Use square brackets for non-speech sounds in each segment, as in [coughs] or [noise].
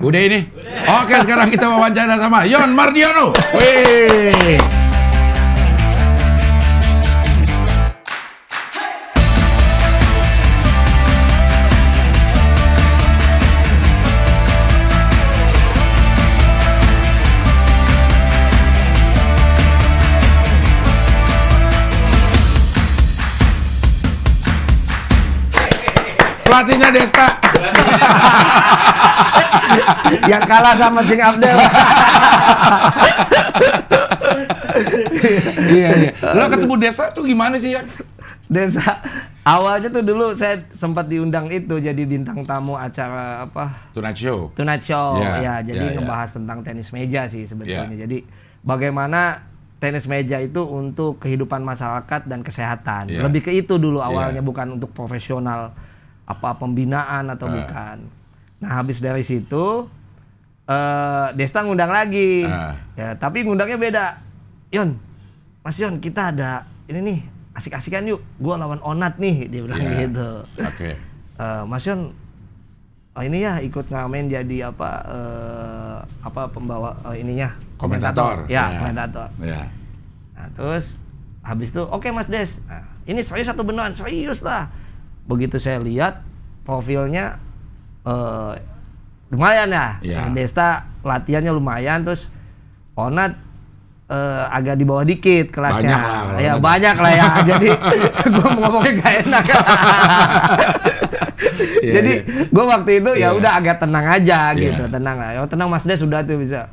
Udah ini? Udah. Oke, sekarang kita wawancara sama Yon Mardiano. Wih. Pelatihnya Desta. [laughs] [laughs] yang kalah sama Cing Abdel. [laughs] iya iya. Lo ketemu Desa tuh gimana sih Desa awalnya tuh dulu saya sempat diundang itu jadi bintang tamu acara apa? Tonight Show. Tonight Show. Yeah, ya, iya. jadi yeah, iya. ngebahas tentang tenis meja sih sebetulnya. Yeah. Jadi bagaimana tenis meja itu untuk kehidupan masyarakat dan kesehatan. Yeah. Lebih ke itu dulu iya. awalnya yeah. bukan untuk profesional apa pembinaan atau uh. bukan Nah habis dari situ uh, Desta ngundang lagi, uh. ya tapi ngundangnya beda. Yon, Mas Yon kita ada ini nih asik-asikan yuk. gue lawan Onat nih dia bilang yeah. gitu. Oke. Okay. [laughs] Uh, eh, Mas Yon, oh ini ya ikut ngamen jadi apa uh, apa pembawa uh, ininya komentator. komentator. Ya, yeah. komentator. Yeah. Nah terus habis itu oke okay, Mas Des, nah, ini serius satu beneran serius lah. Begitu saya lihat profilnya uh, lumayan ya. Yeah. Desta latihannya lumayan terus Onat uh, agak di bawah dikit kelasnya. Banyak lah. Ya banyak, lah ya. [laughs] Jadi gue ngomongnya gak enak. yeah, [laughs] iya. Jadi yeah. gue waktu itu yeah. ya iya. udah agak tenang aja yeah. gitu, tenang lah. ya tenang Mas Des sudah tuh bisa.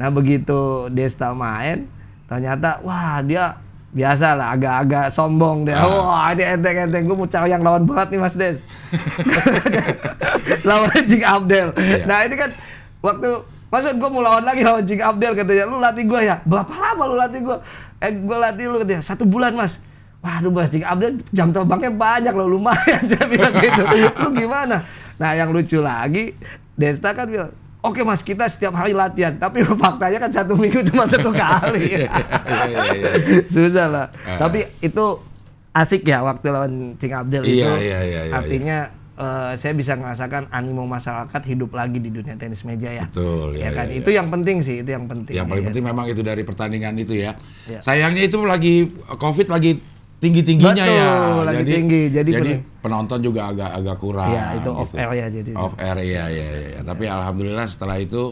Nah begitu Desta main, ternyata wah dia biasa lah agak-agak sombong deh. Ah. Wah, oh, ini enteng-enteng gue mau cari yang lawan berat nih Mas Des. [laughs] lawan Jing Abdel. Iya. Nah, ini kan waktu maksud gue mau lawan lagi lawan Jing Abdel katanya, "Lu latih gue ya? Berapa lama lu latih gue?" Eh, gue latih lu katanya, "Satu bulan, Mas." Waduh, Mas Jing Abdel jam terbangnya banyak loh, lumayan [laughs] saya bilang gitu. lu gimana? Nah, yang lucu lagi, Desta kan bilang, Oke mas, kita setiap hari latihan, tapi [laughs] faktanya kan satu minggu cuma satu kali. Iya, iya, iya, Susah lah. Uh. Tapi itu asik ya waktu lawan Cing Abdel itu. Iya, iya, iya, artinya uh, saya bisa merasakan animo masyarakat hidup lagi di dunia tenis meja ya. Betul. Iya, ya kan. iya, itu yang penting sih, itu yang penting. Yang paling iya. penting memang itu dari pertandingan itu ya. ya. Sayangnya itu lagi eh, COVID lagi tinggi-tingginya ya. Betul, ya. Lagi jadi, tinggi. Jadi, jadi penonton juga agak agak kurang. Iya, itu gitu. off air ya jadi. Off air ya ya ya. ya. Tapi ya. alhamdulillah setelah itu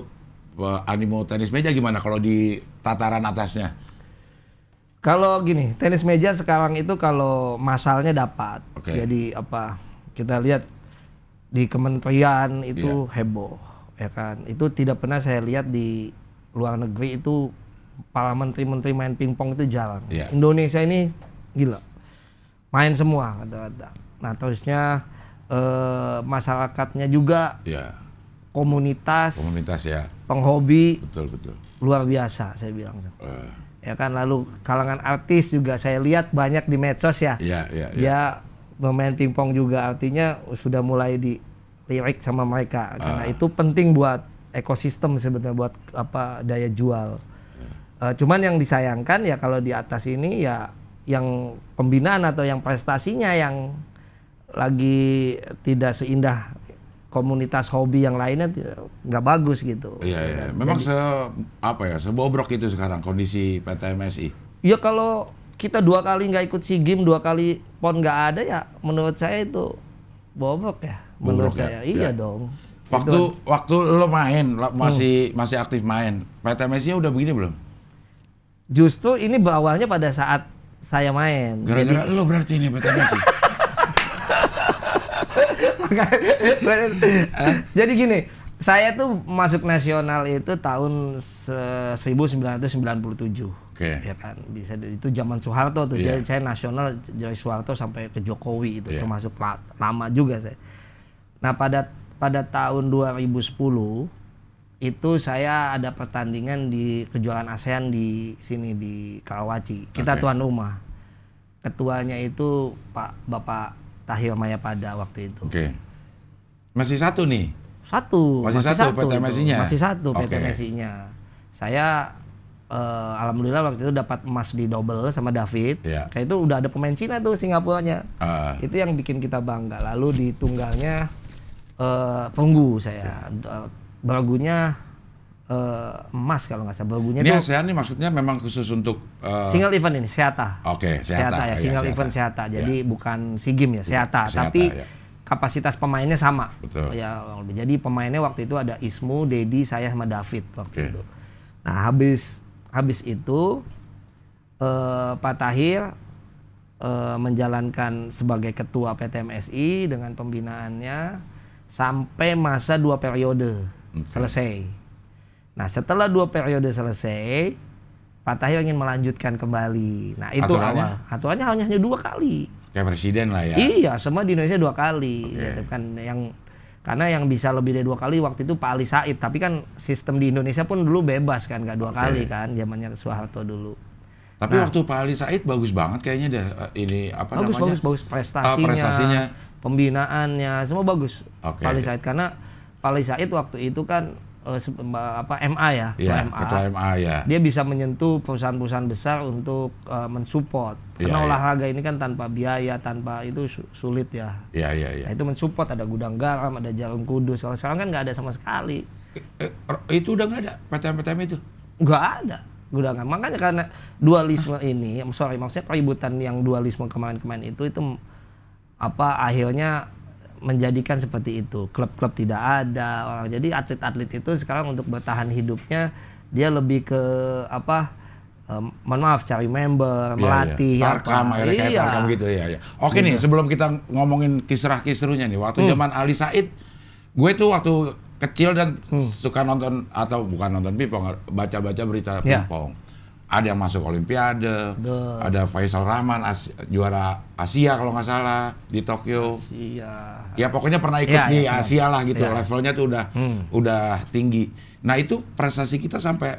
animo tenis meja gimana kalau di tataran atasnya? Kalau gini, tenis meja sekarang itu kalau masalnya dapat. Okay. Jadi apa? Kita lihat di kementerian itu ya. heboh, ya kan? Itu tidak pernah saya lihat di luar negeri itu para menteri-menteri main pingpong itu jalan. ya. Indonesia ini gila main semua ada-ada nah terusnya eh, masyarakatnya juga ya. komunitas komunitas ya penghobi betul betul luar biasa saya bilang uh. ya kan lalu kalangan artis juga saya lihat banyak di medsos ya ya, ya, ya. ya bermain pingpong juga artinya sudah mulai di lirik sama mereka karena uh. itu penting buat ekosistem sebetulnya buat apa daya jual iya. eh, cuman yang disayangkan ya kalau di atas ini ya yang pembinaan atau yang prestasinya yang lagi tidak seindah komunitas hobi yang lainnya nggak bagus gitu. Iya, iya. Memang Jadi, se apa ya, sebobrok itu sekarang kondisi PT MSI. Iya kalau kita dua kali nggak ikut si game, dua kali pon nggak ada ya, menurut saya itu bobrok ya. Bobrok menurut ya? iya ya. dong. Waktu itu, kan waktu lo main hmm. masih hmm. masih aktif main, PT MSI udah begini belum? Justru ini awalnya pada saat saya main. Gara-gara Jadi... lo berarti ini petanya sih. [laughs] Jadi gini, saya tuh masuk nasional itu tahun 1997. Okay. Ya kan, bisa itu zaman Soeharto tuh. Yeah. Jadi saya nasional dari Soeharto sampai ke Jokowi itu yeah. termasuk lama juga saya. Nah, pada pada tahun 2010 itu saya ada pertandingan di kejuaraan ASEAN di sini di Karawaci. Kita okay. tuan rumah. Ketuanya itu Pak Bapak Tahir Maya pada waktu itu. Oke. Okay. Masih satu nih. Satu. Masih, masih satu, satu PTMSI-nya. Masih satu okay. nya Saya uh, alhamdulillah waktu itu dapat emas di double sama David. Yeah. Iya. Kayak itu udah ada pemain Cina tuh Singapuranya. Uh. Itu yang bikin kita bangga. Lalu di tunggalnya uh, eh, Punggu saya. Uh, belagunya uh, eh, emas kalau nggak salah. belagunya ini ASEAN ini maksudnya memang khusus untuk uh, single event ini Seata. Oke, okay, Seata. ya, iya, single event Seata. Iya. Jadi ya. bukan gim ya, Seata, tapi ya. kapasitas pemainnya sama. Betul. Ya, jadi pemainnya waktu itu ada Ismu, Dedi, saya sama David waktu okay. itu. Nah, habis habis itu uh, Pak Tahir menjalankan sebagai ketua PTMSI dengan pembinaannya sampai masa dua periode okay. selesai. Nah setelah dua periode selesai, Pak Tahir ingin melanjutkan kembali. Nah itu aturannya? awal. Aturannya hanya, hanya dua kali. Kayak presiden lah ya. Iya, semua di Indonesia dua kali. Okay. Gitu kan yang karena yang bisa lebih dari dua kali waktu itu Pak Ali Said, tapi kan sistem di Indonesia pun dulu bebas kan, nggak dua okay. kali kan, zamannya Soeharto dulu. Tapi nah, waktu Pak Ali Said bagus banget kayaknya deh eh, ini apa bagus, namanya? Bagus bagus prestasinya. Uh, prestasinya. Pembinaannya semua bagus. Okay. Pak Ali Said karena Pak Ali Said waktu itu kan uh, apa MA ya, ya MA. ketua MA ya. Dia bisa menyentuh perusahaan-perusahaan besar untuk uh, mensupport. Iya, karena ya, olahraga ya. ini kan tanpa biaya, tanpa itu sulit ya. Iya iya iya. Nah, itu mensupport ada gudang garam, ada jalan kudus. Kalau sekarang kan nggak ada sama sekali. Eh, eh, itu udah nggak ada PTM-PTM itu? Nggak ada Gudang garam. Makanya karena dualisme Hah? ini, sorry maksudnya keributan yang dualisme kemarin-kemarin itu itu apa akhirnya menjadikan seperti itu. Klub-klub tidak ada orang. Jadi atlet-atlet itu sekarang untuk bertahan hidupnya dia lebih ke apa? Um, mohon maaf cari member, iya, melatih, iya. ya. Kan? iya. Tarkam, apa. akhirnya gitu ya. ya. Oke gitu. nih, iya. sebelum kita ngomongin kisrah kisruhnya nih, waktu hmm. zaman Ali Said, gue tuh waktu kecil dan hmm. suka nonton atau bukan nonton pipong, baca-baca berita pipong ada yang masuk Olimpiade, Duh. ada Faisal Rahman as, juara Asia kalau nggak salah di Tokyo. Iya, Ya pokoknya pernah ikut ya, ya di ya, Asia lah gitu, ya. levelnya tuh udah hmm. udah tinggi. Nah itu prestasi kita sampai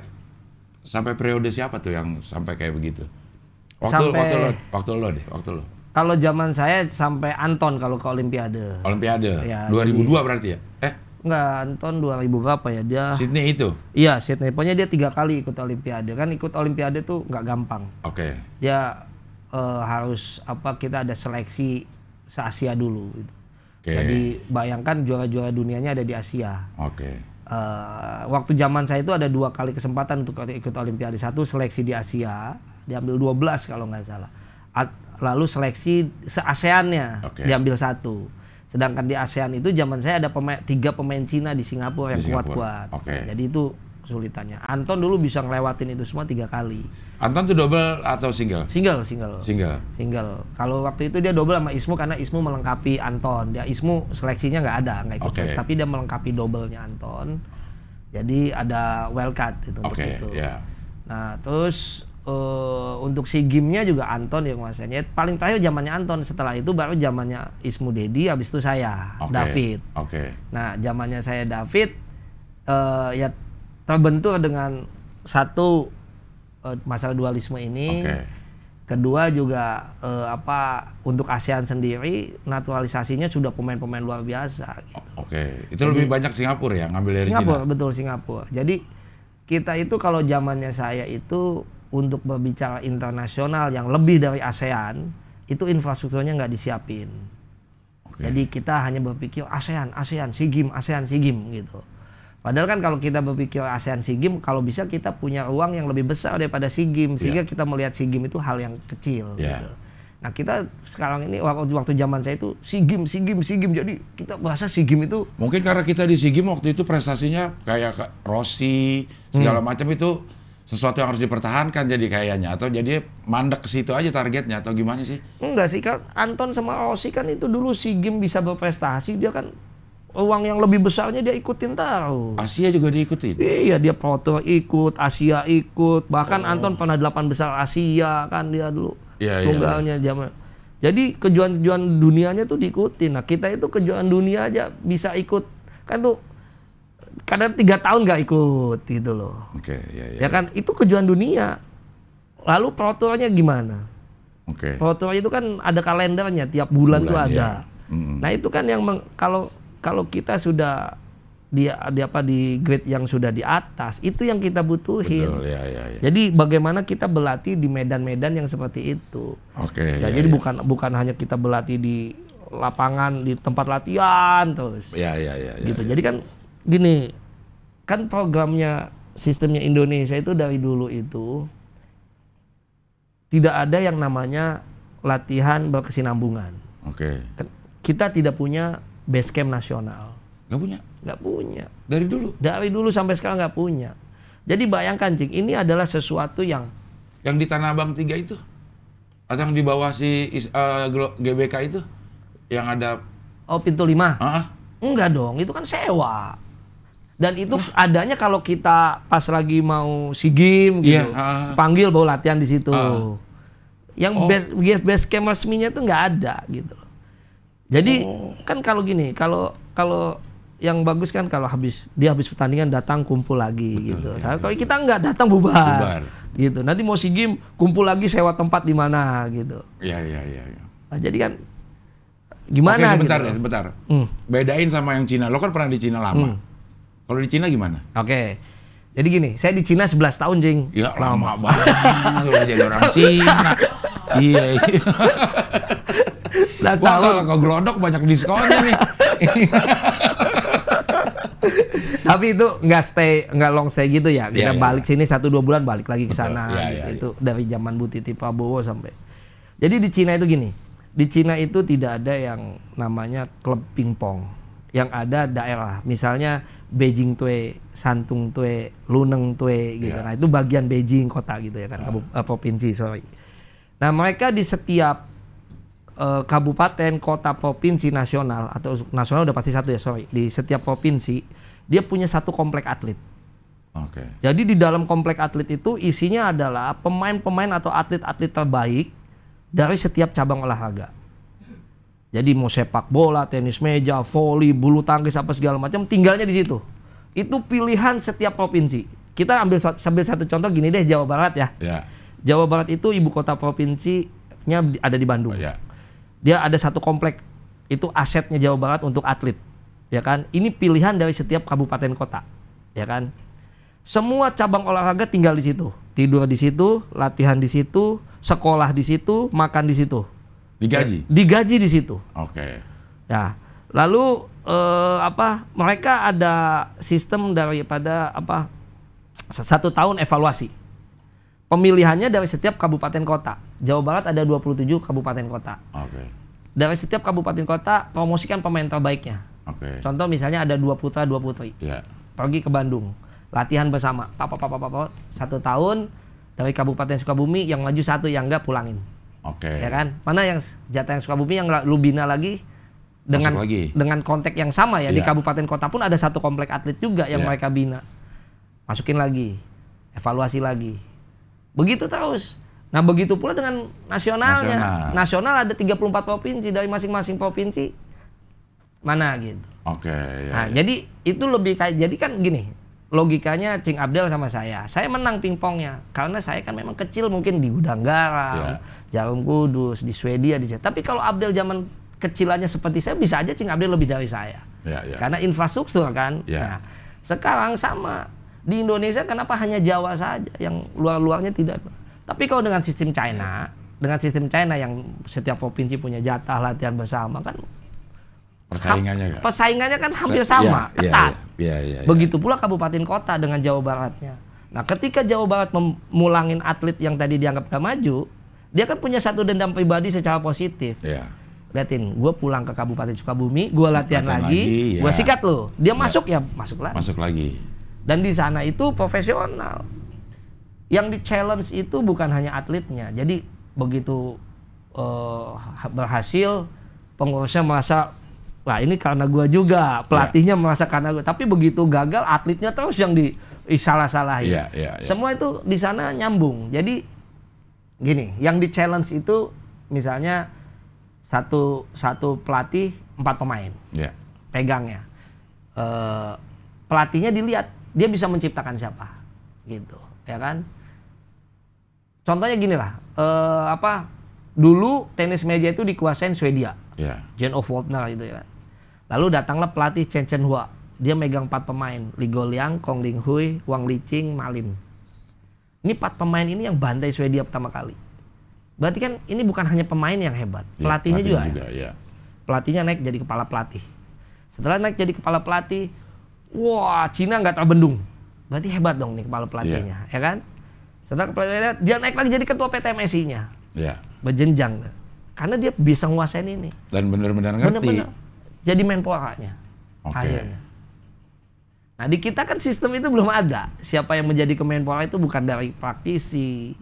sampai periode siapa tuh yang sampai kayak begitu? Waktu sampai... waktu lo waktu lo deh, waktu lo. Kalau zaman saya sampai Anton kalau ke Olimpiade. Olimpiade. Ya, 2002 jadi... berarti ya? Eh Enggak, dua 2000 berapa ya dia? Sydney itu. Iya, Sydney. Pokoknya dia tiga kali ikut Olimpiade. Kan ikut Olimpiade tuh nggak gampang. Oke. Okay. Dia uh, harus apa? Kita ada seleksi se Asia dulu. Gitu. Okay. Jadi bayangkan juara-juara dunianya ada di Asia. Oke. Okay. Uh, eh, waktu zaman saya itu ada dua kali kesempatan untuk ikut Olimpiade. Satu seleksi di Asia, diambil 12 kalau nggak salah. At, lalu seleksi se-ASEAN-nya okay. diambil satu Sedangkan di ASEAN itu zaman saya ada pemain, tiga pemain Cina di Singapura yang kuat-kuat. Okay. Jadi itu kesulitannya. Anton dulu bisa ngelewatin itu semua tiga kali. Anton tuh double atau single? Single, single. Single. Single. Kalau waktu itu dia double sama Ismu karena Ismu melengkapi Anton. Dia Ismu seleksinya nggak ada, nggak ikut okay. seleksi, tapi dia melengkapi doublenya Anton. Jadi ada wild card itu okay, untuk itu. Yeah. Nah, terus uh, untuk si gimnya juga Anton yang masanya Paling terakhir zamannya Anton, setelah itu baru zamannya Ismu Dedi, habis itu saya okay. David. Oke. Okay. Nah, zamannya saya David uh, ya terbentur dengan satu uh, masalah dualisme ini. Okay. Kedua juga uh, apa untuk ASEAN sendiri naturalisasinya sudah pemain-pemain luar biasa. Gitu. Oke, itu Jadi, lebih banyak Singapura ya ngambil dari Singapura betul Singapura. Jadi kita itu kalau zamannya saya itu untuk berbicara internasional yang lebih dari ASEAN itu infrastrukturnya nggak disiapin. Okay. Jadi kita hanya berpikir ASEAN, ASEAN, SIGIM, ASEAN, SIGIM gitu. Padahal kan kalau kita berpikir ASEAN SIGIM, kalau bisa kita punya uang yang lebih besar daripada SIGIM sehingga yeah. kita melihat SIGIM itu hal yang kecil yeah. gitu. Nah, kita sekarang ini waktu waktu zaman saya itu SIGIM, SIGIM, SIGIM. Jadi kita bahasa SIGIM itu mungkin karena kita di SIGIM waktu itu prestasinya kayak Rossi segala hmm. macam itu sesuatu yang harus dipertahankan jadi kayaknya atau jadi mandek ke situ aja targetnya atau gimana sih? Enggak sih kan Anton sama Osi kan itu dulu si game bisa berprestasi dia kan uang yang lebih besarnya dia ikutin tahu. Asia juga diikutin. Iya, dia foto ikut, Asia ikut, bahkan oh. Anton pernah delapan besar Asia kan dia dulu. Iya, iya tunggalnya iya. zaman. Jadi kejuan-kejuan dunianya tuh diikutin. Nah, kita itu kejuan dunia aja bisa ikut. Kan tuh kadang tiga tahun nggak ikut gitu loh. Oke, okay, iya, iya, ya, ya, ya kan itu kejuan dunia. Lalu peraturannya gimana? Oke. Okay. itu kan ada kalendernya tiap bulan, bulan tuh ada. Ya. Mm-hmm. Nah itu kan yang meng, kalau kalau kita sudah di, di apa di grade yang sudah di atas itu yang kita butuhin. Betul, ya, ya, ya. Jadi bagaimana kita berlatih di medan-medan yang seperti itu. Oke. Okay, nah, ya, ya, jadi ya. bukan bukan hanya kita berlatih di lapangan di tempat latihan terus. Ya ya ya. ya gitu. Ya. Jadi kan gini kan programnya sistemnya Indonesia itu dari dulu itu tidak ada yang namanya latihan berkesinambungan. Oke. Okay. Kita tidak punya base camp nasional. Gak punya? Gak punya. Dari dulu? Dari dulu sampai sekarang gak punya. Jadi bayangkan cing, ini adalah sesuatu yang... Yang di Tanah Abang tiga itu? Atau yang di bawah si uh, GBK itu? Yang ada... Oh, pintu lima. Uh -uh. Enggak dong, itu kan sewa. Dan itu nah. adanya kalau kita pas lagi mau si game gitu, yeah, iya, uh, panggil bawa latihan di situ. Uh, yang oh. best best camp resminya tuh nggak ada gitu. Jadi oh. kan kalau gini, kalau kalau yang bagus kan kalau habis dia habis pertandingan datang kumpul lagi Betul, gitu. Ya, kalau kalau iya. kita nggak datang bubar, bubar. Gitu. Nanti mau si game kumpul lagi sewa tempat di mana gitu. Iya iya iya. Ya. Nah, jadi kan gimana? Oke, sebentar gitu. ya, sebentar. Hmm. Bedain sama yang Cina. Lo kan pernah di Cina lama. Hmm kalau di Cina gimana? Oke. Okay. Jadi gini, saya di Cina 11 tahun, Jing. Ya lama banget lu jadi orang Cina. iya. iya. Wah, kalau ke Glodok banyak diskonnya nih. Tapi itu nggak stay, nggak long stay gitu ya. Kita yeah, iya, balik yeah. sini satu dua bulan balik lagi ke sana. Yeah, gitu. yeah, iya. itu dari zaman Bu Titi Prabowo sampai. Jadi di Cina itu gini, di Cina itu tidak ada yang namanya klub pingpong yang ada daerah. Misalnya Beijing Tue, Santung Tue, Luneng Tue gitu. Yeah. Nah, itu bagian Beijing kota gitu ya kan, uh. uh, provinsi, sorry. Nah, mereka di setiap uh, kabupaten, kota, provinsi, nasional atau nasional udah pasti satu ya, sorry. Di setiap provinsi dia punya satu komplek atlet. Okay. Jadi di dalam komplek atlet itu isinya adalah pemain-pemain atau atlet-atlet terbaik dari setiap cabang olahraga. Jadi mau sepak bola, tenis meja, voli, bulu tangkis apa segala macam tinggalnya di situ. Itu pilihan setiap provinsi. Kita ambil sambil satu contoh gini deh Jawa Barat ya. ya. Jawa Barat itu ibu kota provinsinya ada di Bandung. ya. Dia ada satu komplek itu asetnya Jawa Barat untuk atlet. Ya kan? Ini pilihan dari setiap kabupaten kota. Ya kan? Semua cabang olahraga tinggal di situ. Tidur di situ, latihan di situ, sekolah di situ, makan di situ Digaji. Ya, digaji di situ. Oke. Okay. Ya. Lalu eh, apa? Mereka ada sistem daripada apa? Satu tahun evaluasi. Pemilihannya dari setiap kabupaten kota. Jawa Barat ada 27 kabupaten kota. Oke. Okay. Dari setiap kabupaten kota promosikan pemain terbaiknya. Oke. Okay. Contoh misalnya ada dua putra, dua putri. Yeah. Pergi ke Bandung, latihan bersama. Papa, papa, papa, satu tahun dari kabupaten Sukabumi yang maju satu yang enggak pulangin. Oke. Okay. Ya kan? Mana yang jatah yang Sukabumi yang lu bina lagi dengan lagi. dengan konteks yang sama ya yeah. di iya. kabupaten kota pun ada satu komplek atlet juga yang yeah. mereka bina. Masukin lagi, evaluasi lagi. Begitu terus. Nah, begitu pula dengan nasionalnya. Nasional, Nasional ada 34 provinsi dari masing-masing provinsi mana gitu. Oke. Okay, iya, yeah, nah, yeah. jadi itu lebih kayak jadi kan gini, logikanya Cing Abdel sama saya. Saya menang pingpongnya karena saya kan memang kecil mungkin di garam. Yeah. Jarum Kudus, di Swedia, di Tapi kalau Abdel zaman kecilannya seperti saya, bisa aja Cing Abdel lebih dari saya. Ya, ya. Karena infrastruktur kan. Ya. Nah, sekarang sama. Di Indonesia kenapa hanya Jawa saja yang luar-luarnya tidak. Tapi kalau dengan sistem China, ya. dengan sistem China yang setiap provinsi punya jatah latihan bersama kan persaingannya kan? Persaingannya kan hampir ya, sama, ya, ya ketat. Ya, ya, ya, ya, Begitu pula kabupaten kota dengan Jawa Baratnya. Nah, ketika Jawa Barat memulangin atlet yang tadi dianggap gak maju, dia kan punya satu dendam pribadi secara positif. Yeah. Liatin, gue pulang ke Kabupaten Sukabumi, gue latihan, lagi, lagi ya. gue sikat loh. Dia ya. masuk ya masuk lagi. Masuk lagi. Dan di sana itu profesional. Yang di challenge itu bukan hanya atletnya. Jadi begitu uh, berhasil, pengurusnya merasa lah ini karena gue juga iya. pelatihnya yeah. merasa karena gue. Tapi begitu gagal atletnya terus yang di salah-salahin. Yeah, yeah, yeah. Semua itu di sana nyambung. Jadi gini, yang di challenge itu misalnya satu satu pelatih empat pemain yeah. pegangnya e, pelatihnya dilihat dia bisa menciptakan siapa gitu ya kan contohnya gini lah e, apa dulu tenis meja itu dikuasain Swedia yeah. Jane of Waldner gitu ya kan? lalu datanglah pelatih Chen Chen Hua dia megang empat pemain Li Goliang, Kong Ling Hui, Wang Li Ching Malin ini empat pemain ini yang bantai Swedia pertama kali. Berarti kan ini bukan hanya pemain yang hebat, iya, pelatihnya juga. juga ya. Iya. Pelatihnya naik jadi kepala pelatih. Setelah naik jadi kepala pelatih, wah Cina nggak terbendung. Berarti hebat dong nih kepala pelatihnya, ya, ya kan? Setelah kepala pelatihnya, dia naik lagi jadi ketua PT msi nya Ya. Berjenjang. Karena dia bisa nguasain ini. Dan benar-benar ngerti. Bener -bener jadi menpora-nya. Okay. Akhirnya. Nah di kita kan sistem itu belum ada. Siapa yang menjadi kemenpora itu bukan dari praktisi,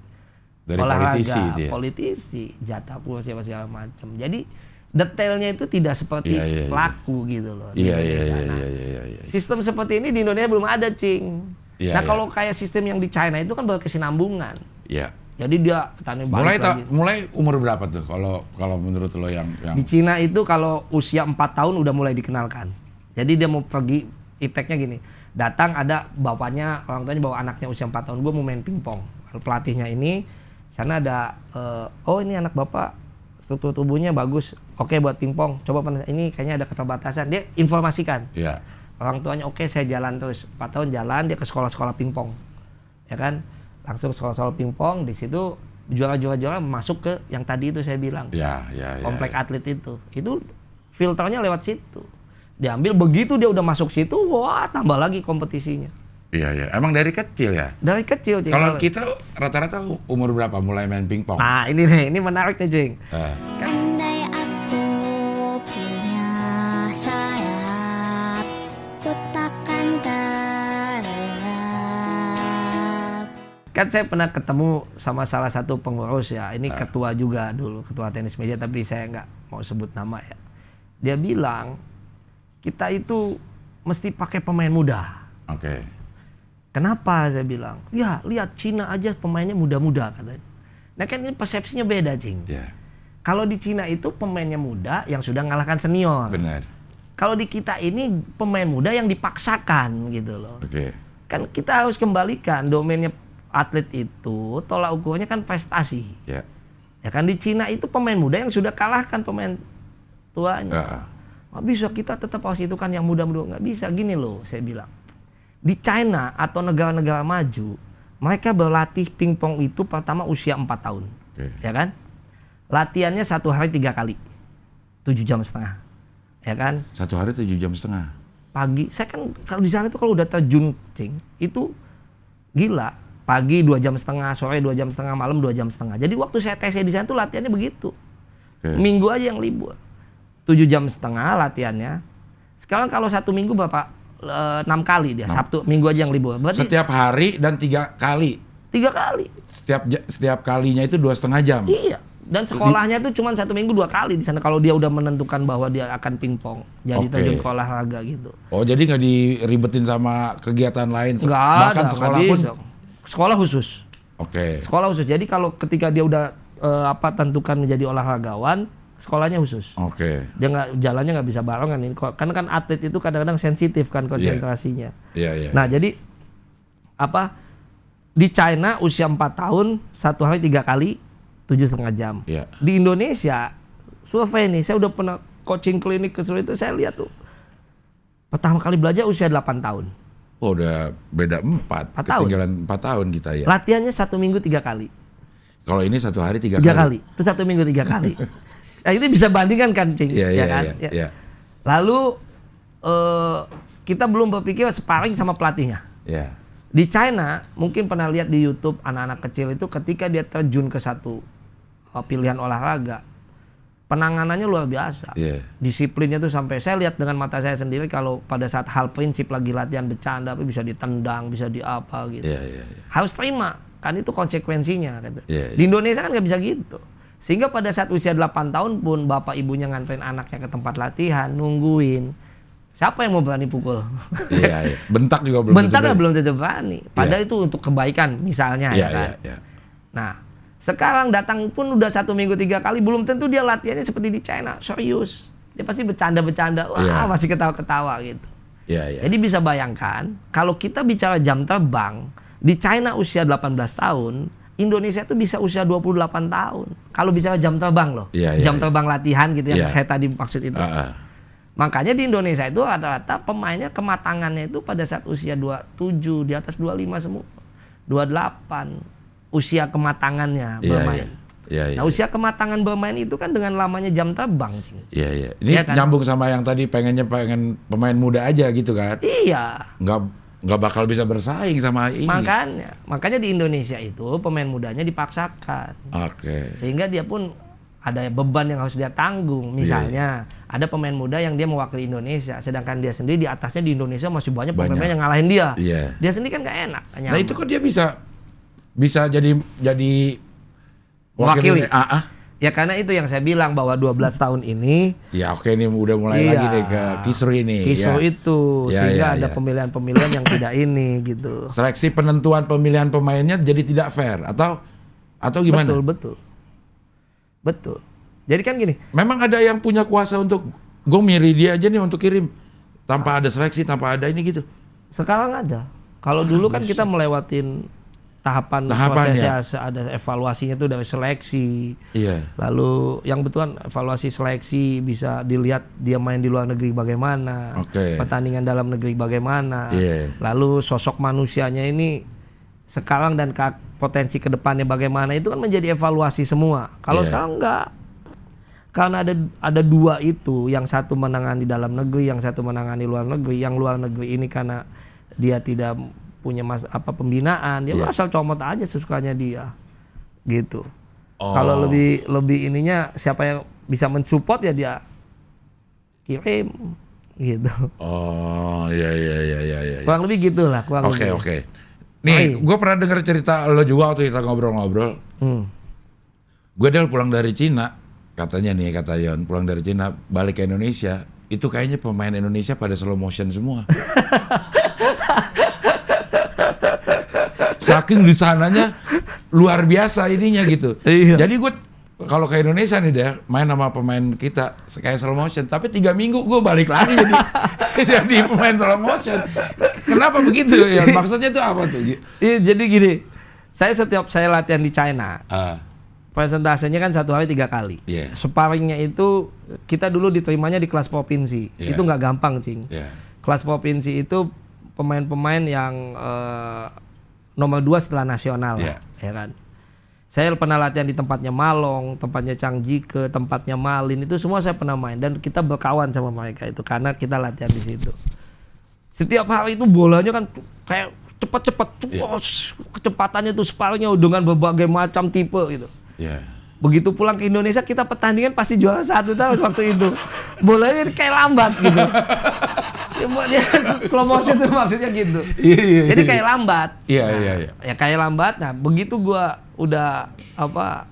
dari olahraga, politisi, ya? politisi, jatah pun siapa segala macam. Jadi detailnya itu tidak seperti yeah, yeah, pelaku iya. gitu loh. Iya iya, nah, iya iya iya Sistem seperti ini di Indonesia belum ada, cing. Yeah, nah yeah. kalau kayak sistem yang di China itu kan berkesinambungan. Iya. Jadi dia petani mulai ta, mulai umur berapa tuh kalau kalau menurut lo yang, yang di Cina itu kalau usia 4 tahun udah mulai dikenalkan. Jadi dia mau pergi impactnya gini datang ada bapaknya orang tuanya bawa anaknya usia 4 tahun gue mau main pingpong pelatihnya ini sana ada uh, oh ini anak bapak struktur tubuhnya bagus oke okay, buat pingpong coba penasaran. ini kayaknya ada keterbatasan dia informasikan yeah. orang tuanya oke okay, saya jalan terus 4 tahun jalan dia ke sekolah-sekolah pingpong ya kan langsung sekolah-sekolah pingpong di situ juara-juara-juara masuk ke yang tadi itu saya bilang yeah, yeah, iya, komplek iya. atlet itu itu filternya lewat situ diambil begitu dia udah masuk situ wah tambah lagi kompetisinya Iya iya, emang dari kecil ya. Dari kecil, Jeng. Kalau kita rata-rata umur berapa mulai main pingpong? Nah ini nih, ini menarik nih, Jeng. Uh. Kan saya pernah ketemu sama salah satu pengurus ya ini ah. ketua juga dulu ketua tenis meja tapi saya nggak mau sebut nama ya dia bilang kita itu mesti pakai pemain muda. Oke. Okay. Kenapa saya bilang? Ya lihat Cina aja pemainnya muda-muda katanya. Nah kan ini persepsinya beda cing. Yeah. Kalau di Cina itu pemainnya muda yang sudah mengalahkan senior. Benar. Kalau di kita ini pemain muda yang dipaksakan gitu loh. Oke. Okay. Kan kita harus kembalikan domainnya atlet itu tolak ukurnya kan prestasi. Iya. Yeah. Ya kan di Cina itu pemain muda yang sudah kalahkan pemain tuanya. Uh. Nggak bisa, kita tetap harus itu kan yang muda-muda. Nggak bisa, gini loh saya bilang. Di China atau negara-negara maju, mereka berlatih pingpong itu pertama usia 4 tahun. Okay. Ya kan? Latihannya satu hari tiga kali. tujuh jam setengah. Ya kan? Satu hari tujuh jam setengah? Pagi. Saya kan kalau di sana itu kalau udah terjun, cing, itu gila. Pagi dua jam setengah, sore dua jam setengah, malam dua jam setengah. Jadi waktu saya tes di sana tuh latihannya begitu. Okay. Minggu aja yang libur. 7 jam setengah latihannya. Sekarang kalau satu minggu Bapak eh, enam kali dia, 6. Sabtu minggu aja yang libur. Berarti setiap hari dan tiga kali. Tiga kali. Setiap setiap kalinya itu dua setengah jam. Iya. Dan sekolahnya itu cuma satu minggu dua kali di sana kalau dia udah menentukan bahwa dia akan pingpong jadi okay. terjun ke olahraga gitu. Oh jadi nggak diribetin sama kegiatan lain? Gak Bahkan ada, sekolah pun sekolah khusus. Oke. Okay. Sekolah khusus. Jadi kalau ketika dia udah uh, apa tentukan menjadi olahragawan, sekolahnya khusus. Oke. Okay. Dia nggak jalannya nggak bisa barengan ini. Karena kan atlet itu kadang-kadang sensitif kan konsentrasinya. Iya, yeah. yeah, yeah. Nah, jadi apa di China usia 4 tahun satu hari tiga kali tujuh setengah jam. Yeah. Di Indonesia survei nih, saya udah pernah coaching klinik ke itu saya lihat tuh pertama kali belajar usia 8 tahun. Oh, udah beda empat. 4 ketinggalan tahun. 4 tahun kita ya. Latihannya satu minggu tiga kali. Kalau ini satu hari tiga, tiga kali. kali. Itu satu minggu tiga kali. [laughs] Ya ini bisa bandingkan kan, Cing, yeah, iya, ya yeah, kan? Yeah, yeah. Lalu uh, kita belum berpikir sparring sama pelatihnya. Yeah. Di China mungkin pernah lihat di YouTube anak-anak kecil itu ketika dia terjun ke satu eh, pilihan olahraga penanganannya luar biasa. Yeah. Disiplinnya tuh sampai saya lihat dengan mata saya sendiri kalau pada saat hal prinsip lagi latihan bercanda tapi bisa ditendang, bisa diapa gitu. Yeah, yeah, yeah. Harus terima kan itu konsekuensinya gitu. Yeah, yeah. Di Indonesia kan nggak bisa gitu. Sehingga pada saat usia 8 tahun pun bapak ibunya nganterin anaknya ke tempat latihan, nungguin. Siapa yang mau berani pukul? Iya, iya. Bentak juga belum Bentak tentu belum tentu berani. Padahal iya. itu untuk kebaikan misalnya ya iya, ya kan. Iya, iya. Nah, sekarang datang pun udah satu minggu tiga kali, belum tentu dia latihannya seperti di China, serius. Dia pasti bercanda-bercanda, wah iya. masih ketawa-ketawa gitu. Iya, iya. Jadi bisa bayangkan, kalau kita bicara jam terbang, di China usia 18 tahun, Indonesia itu bisa usia 28 tahun. Kalau bicara jam terbang loh, yeah, yeah, jam yeah. terbang latihan gitu yang yeah. saya tadi maksud itu. Uh, uh. Makanya di Indonesia itu rata-rata pemainnya kematangannya itu pada saat usia 27 di atas 25 semua. 28 usia kematangannya yeah, bermain. Yeah. Ya, iya, iya, nah iya. usia ya. kematangan bermain itu kan dengan lamanya jam terbang. Iya iya. Ini ya, kan? nyambung sama yang tadi pengennya pengen pemain muda aja gitu kan? Iya. Nggak nggak bakal bisa bersaing sama ini. Makanya, makanya di Indonesia itu pemain mudanya dipaksakan. Oke. Okay. Sehingga dia pun ada beban yang harus dia tanggung. Misalnya yeah. ada pemain muda yang dia mewakili Indonesia, sedangkan dia sendiri di atasnya di Indonesia masih banyak, banyak. pemain yang ngalahin dia. Yeah. Dia sendiri kan nggak enak. Nah, nyaman. Nah itu kok dia bisa bisa jadi jadi mewakili. Ah, ah. Ya karena itu yang saya bilang bahwa 12 tahun ini Ya oke ini udah mulai iya, lagi deh ke kisru ini Kisru ya. itu ya, sehingga ya, ada ya. pemilihan-pemilihan ya. yang tidak ini gitu Seleksi penentuan pemilihan pemainnya jadi tidak fair atau atau gimana? Betul, betul Betul Jadi kan gini Memang ada yang punya kuasa untuk Gue milih dia aja nih untuk kirim Tanpa ada seleksi, tanpa ada ini gitu Sekarang ada Kalau dulu kan kita melewatin tahapan prosesnya ya. ada evaluasinya itu dari seleksi. Iya. Lalu yang betul evaluasi seleksi bisa dilihat dia main di luar negeri bagaimana, okay. pertandingan dalam negeri bagaimana. Iya. Lalu sosok manusianya ini sekarang dan potensi kedepannya bagaimana itu kan menjadi evaluasi semua. Kalau yeah. sekarang enggak karena ada ada dua itu yang satu menangani dalam negeri yang satu menangani luar negeri yang luar negeri ini karena dia tidak punya mas apa pembinaan dia ya, yeah. asal comot aja sesukanya dia gitu oh. kalau lebih lebih ininya siapa yang bisa mensupport ya dia kirim gitu oh ya ya ya ya ya kurang lebih gitulah kurang okay, oke okay. oke nih gue pernah dengar cerita lo juga waktu kita ngobrol-ngobrol hmm. gue dia pulang dari Cina katanya nih kata Yon pulang dari Cina balik ke Indonesia itu kayaknya pemain Indonesia pada slow motion semua [laughs] saking di sananya luar biasa ininya gitu. Iya. Jadi gue kalau ke Indonesia nih deh main sama pemain kita kayak slow motion tapi tiga minggu gue balik lagi jadi [laughs] jadi pemain slow motion kenapa begitu ya maksudnya itu apa tuh iya jadi gini saya setiap saya latihan di China uh. Ah. presentasenya kan satu hari tiga kali yeah. sparringnya itu kita dulu diterimanya di kelas provinsi yeah. Iya. itu nggak gampang cing yeah. kelas provinsi itu pemain-pemain yang eh, nomor dua setelah nasional yeah. Ya. ya kan. Saya pernah latihan di tempatnya Malong, tempatnya ke tempatnya Malin itu semua saya pernah main dan kita berkawan sama mereka itu karena kita latihan di situ. Setiap hari itu bolanya kan kayak cepat-cepat, yeah. Ya. kecepatannya tuh sparnya dengan berbagai macam tipe gitu. Yeah. Begitu pulang ke Indonesia kita pertandingan pasti juara satu tahun waktu itu. Bolanya kayak lambat gitu. Ya, dia promosi itu maksudnya gitu. Iya, iya, Jadi iya. kayak lambat. Iya, iya, nah, iya. Ya kayak lambat. Nah, begitu gua udah apa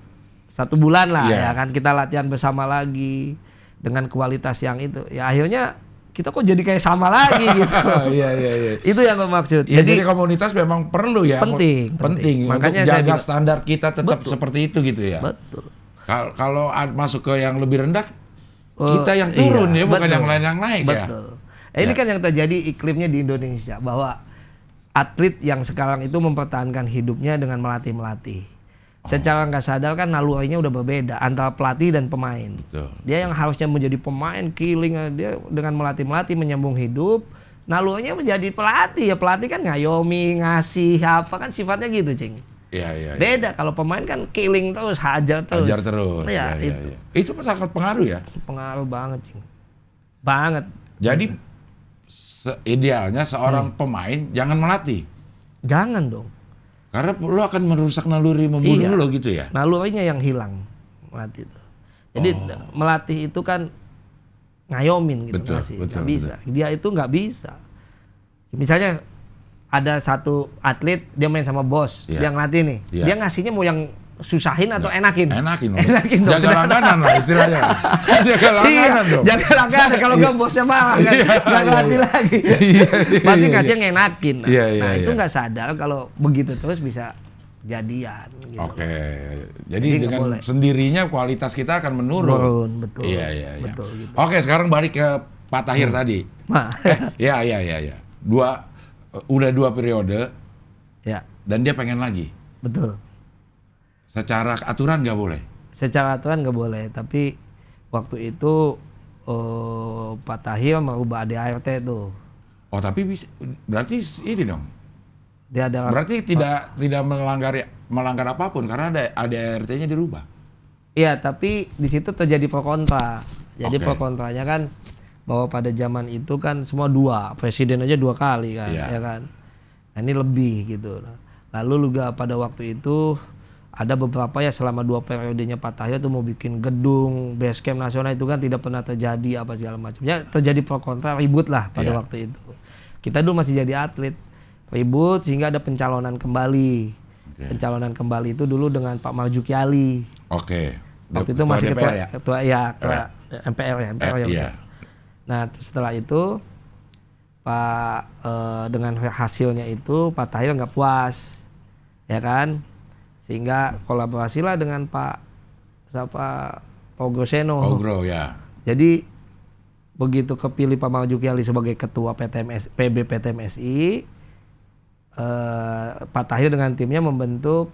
satu bulan lah ya kan kita latihan bersama lagi dengan kualitas yang itu. Ya akhirnya kita kok jadi kayak sama lagi [laughs] gitu. Iya iya iya. Itu yang gue maksud. Ya, jadi, jadi komunitas memang perlu ya. Penting. Penting. penting. Makanya untuk jaga standar kita tetap betul. seperti itu gitu ya. Betul. kalau masuk ke yang lebih rendah, uh, kita yang turun iya, ya, bukan betul. yang lain yang naik betul. ya. Betul. Eh, ya. Ini kan yang terjadi iklimnya di Indonesia bahwa atlet yang sekarang itu mempertahankan hidupnya dengan melatih melatih secara nggak sadar kan nalurinya udah berbeda antara pelatih dan pemain. Betul. Dia yang harusnya menjadi pemain killing dia dengan melatih melatih menyambung hidup, nalurinya menjadi pelatih ya pelatih kan ngayomi ngasih apa kan sifatnya gitu cing. Iya iya. iya. Beda kalau pemain kan killing terus hajar terus. Hajar terus. Ya, ya, itu. Ya, ya. Itu sangat pengaruh ya. Pengaruh banget cing, banget. Jadi se idealnya seorang hmm. pemain jangan melatih. Jangan dong karena lo akan merusak naluri membunuh iya. lo gitu ya. Nalurinya yang hilang melatih itu. Jadi oh. melatih itu kan ngayomin gitu betul, ngasih. Betul, gak bisa. Betul. Dia itu nggak bisa. Misalnya ada satu atlet dia main sama bos, yeah. dia ngelatih nih. Yeah. Dia ngasihnya mau yang susahin atau ya, enakin? Enakin. Dong. Enakin dong. Jaga langganan lah istilahnya. [laughs] jaga iya, langganan dong. Jaga langganan kalau enggak iya. bosnya marah kan. Enggak iya, hati lagi. [laughs] pasti kacang iya. ngenakin. Nah, iya, iya, nah itu nggak sadar kalau begitu terus bisa jadian gitu. Oke. Jadi, Jadi dengan sendirinya kualitas kita akan menurun. Menurun, betul. Iya, iya, iya. Betul gitu. Oke, sekarang balik ke Pak Tahir hmm. tadi. Ma. [laughs] Eh, ya, ya, ya, ya. Dua udah dua periode. Ya. Dan dia pengen lagi. Betul Secara aturan nggak boleh. Secara aturan nggak boleh, tapi waktu itu uh, Pak Tahir merubah ADART itu. Oh tapi bisa, berarti ini dong. Dia ada berarti tidak tidak melanggar ya, melanggar apapun karena ada ADART-nya dirubah. Iya, tapi di situ terjadi pro kontra. Jadi okay. pro kontranya kan bahwa pada zaman itu kan semua dua, presiden aja dua kali kan, yeah. ya kan. Nah, ini lebih gitu. Lalu juga pada waktu itu ada beberapa ya selama dua periodenya Pak Tahir tuh mau bikin gedung base camp nasional itu kan tidak pernah terjadi apa segala macamnya terjadi pro kontra ribut lah pada yeah. waktu itu kita dulu masih jadi atlet ribut sehingga ada pencalonan kembali okay. pencalonan kembali itu dulu dengan Pak Marjuki Ali oke okay. waktu itu masih ketua ya? ketua iya, eh. ya ketua eh. MPR ya MPR eh, ya iya. nah setelah itu Pak eh, dengan hasilnya itu Pak Tahir nggak puas ya kan sehingga kolaborasilah dengan Pak siapa Ogro Seno. Ogro ya. Jadi begitu kepilih Pak Marjuki Ali sebagai ketua PTMS PB PTMSI eh, Pak Tahir dengan timnya membentuk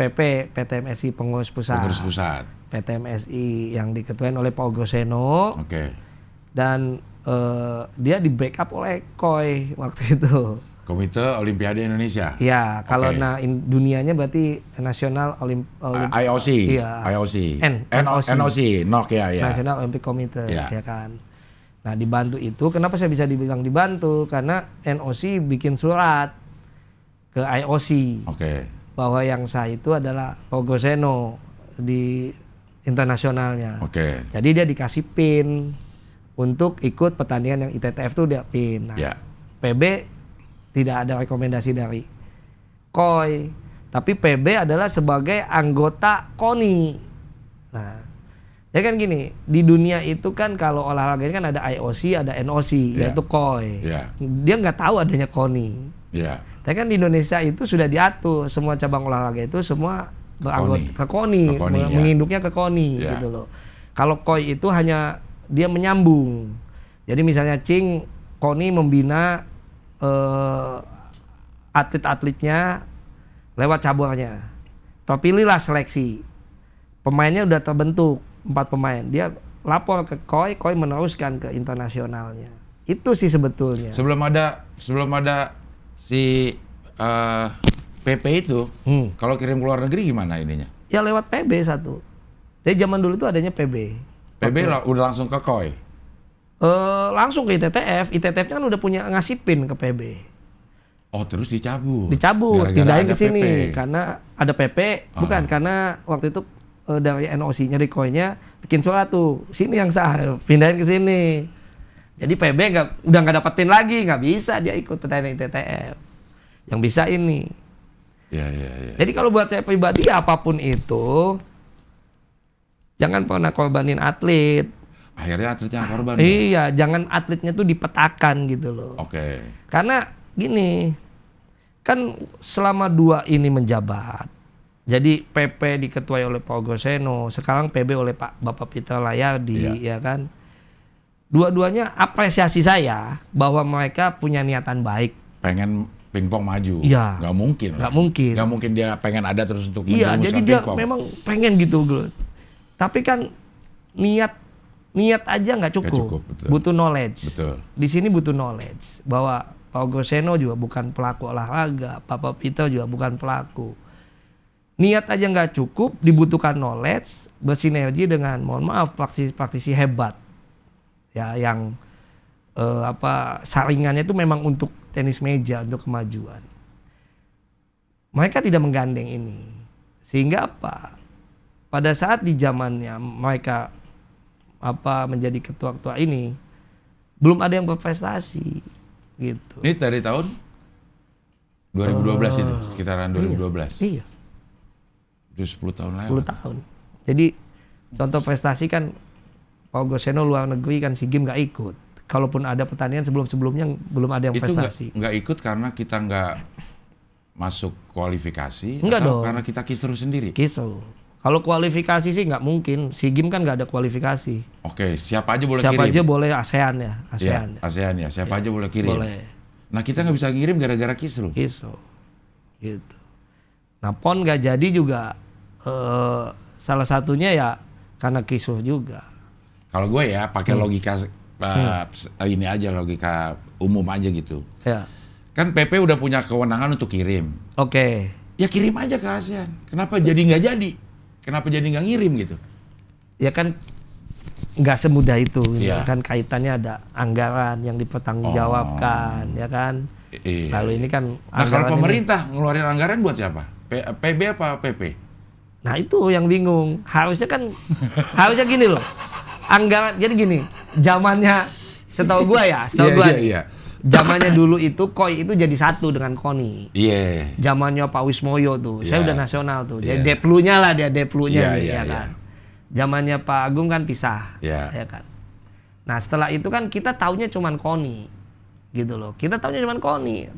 PP PTMSI pengurus pusat. Pengurus pusat. PTMSI yang diketuai oleh Pak Ogro Oke. Okay. Dan eh, dia di backup oleh Koi waktu itu. Komite Olimpiade Indonesia. Ya, kalau okay. nah in, dunianya berarti Nasional Olim, Olimp ah, IOC. Iya. IOC. N, NOC. NOC, NOC ya ya. National Olympic Committee ya. ya kan. Nah, dibantu itu kenapa saya bisa dibilang dibantu? Karena NOC bikin surat ke IOC. Oke. Okay. Bahwa yang saya itu adalah logo Seno di internasionalnya. Oke. Okay. Jadi dia dikasih pin untuk ikut pertandingan yang ITTF tuh dia pin. Nah, ya. PB tidak ada rekomendasi dari KOI tapi PB adalah sebagai anggota KONI nah ya kan gini di dunia itu kan kalau olahraganya kan ada IOC ada NOC yeah. yaitu KOI yeah. dia nggak tahu adanya KONI yeah. tapi kan di Indonesia itu sudah diatur semua cabang olahraga itu semua beranggot ke KONI, ke KONI ya. menginduknya ke KONI yeah. gitu loh kalau KOI itu hanya dia menyambung jadi misalnya Cing KONI membina uh, atlet-atletnya lewat cabangnya. Terpilihlah seleksi. Pemainnya udah terbentuk, empat pemain. Dia lapor ke Koi, Koi meneruskan ke internasionalnya. Itu sih sebetulnya. Sebelum ada sebelum ada si uh, eh, PP itu, hmm. kalau kirim ke luar negeri gimana ininya? Ya lewat PB satu. Dia zaman dulu itu adanya PB. PB lah, udah langsung ke Koi uh, langsung ke ITTF, ITTF-nya kan udah punya ngasih PIN ke PB. Oh terus dicabut? Dicabut, pindahin ke sini karena ada PP, ah. bukan karena waktu itu uh, dari NOC-nya dari koinnya bikin surat tuh sini yang sah pindahin ke sini. Jadi PB gak, udah nggak dapetin lagi, nggak bisa dia ikut pertandingan ITTF. Yang bisa ini. Ya, ya, ya. Jadi kalau buat saya pribadi apapun itu, jangan pernah korbanin atlet akhirnya atletnya ah, korban. Ya? Iya, ya? jangan atletnya tuh dipetakan gitu loh. Oke. Okay. Karena gini, kan selama dua ini menjabat, jadi PP diketuai oleh Pak Ogoseno, sekarang PB oleh Pak Bapak peter Layardi, iya. ya kan. Dua-duanya apresiasi saya bahwa mereka punya niatan baik. Pengen pingpong maju. Iya. Gak mungkin. Gak lah. mungkin. Gak mungkin dia pengen ada terus untuk Iya, jadi dia pingpong. memang pengen gitu, Glut. Tapi kan niat niat aja nggak cukup, gak cukup betul. butuh knowledge. Betul. Di sini butuh knowledge bahwa Pak Goseno juga bukan pelaku olahraga, Papa Pito juga bukan pelaku. Niat aja nggak cukup, dibutuhkan knowledge bersinergi dengan mohon maaf praktisi-praktisi hebat ya yang eh, apa saringannya itu memang untuk tenis meja untuk kemajuan. Mereka tidak menggandeng ini sehingga apa? Pada saat di zamannya mereka apa menjadi ketua-ketua ini belum ada yang berprestasi gitu. Ini dari tahun 2012 uh, itu eh, sekitaran 2012. Iya. iya. Itu 10 tahun lewat. 10 tahun. Jadi contoh prestasi kan Pak Goseno luar negeri kan si Gim nggak ikut. Kalaupun ada pertandingan sebelum-sebelumnya belum ada yang itu prestasi. nggak ikut karena kita nggak masuk kualifikasi Enggak atau dong. karena kita kisru sendiri? Kisru. Kalau kualifikasi sih nggak mungkin. Si Gim kan nggak ada kualifikasi. Oke, siapa aja boleh siapa kirim. Siapa aja boleh ASEAN ya, iya, ASEAN. Ya, ASEAN ya, siapa ya, aja boleh kirim. Boleh. Nah kita nggak bisa kirim gara-gara kisru. Kisru, gitu. Nah pon nggak jadi juga. Uh, salah satunya ya karena kisru juga. Kalau gue ya pakai hmm. logika uh, hmm. ini aja logika umum aja gitu. Ya. Kan PP udah punya kewenangan untuk kirim. Oke. Okay. Ya kirim aja ke ASEAN. Kenapa jadi nggak jadi? Kenapa jadi nggak ngirim gitu? Ya kan nggak semudah itu, gitu Iya ya kan kaitannya ada anggaran yang dipertanggungjawabkan, oh. ya kan. Iya, Lalu iya, ini iya. kan Nah, kalau pemerintah ini, ngeluarin anggaran buat siapa? P, PB apa PP? Nah, itu yang bingung. Harusnya kan [laughs] harusnya gini loh. Anggaran jadi gini, zamannya setahu gua ya, setahu iya, gua. Iya, nih, iya. Zamannya dulu itu Koi itu jadi satu dengan Koni. Iya. Yeah. Zamannya Pak Wismoyo tuh. Yeah. Saya iya. udah nasional tuh. Jadi yeah. deplunya lah dia deplunya yeah, gitu, yeah, ya iya. kan. Yeah. Zamannya Pak Agung kan pisah. Yeah. Ya kan. Nah, setelah itu kan kita taunya cuman Koni. Gitu loh. Kita taunya cuman Koni.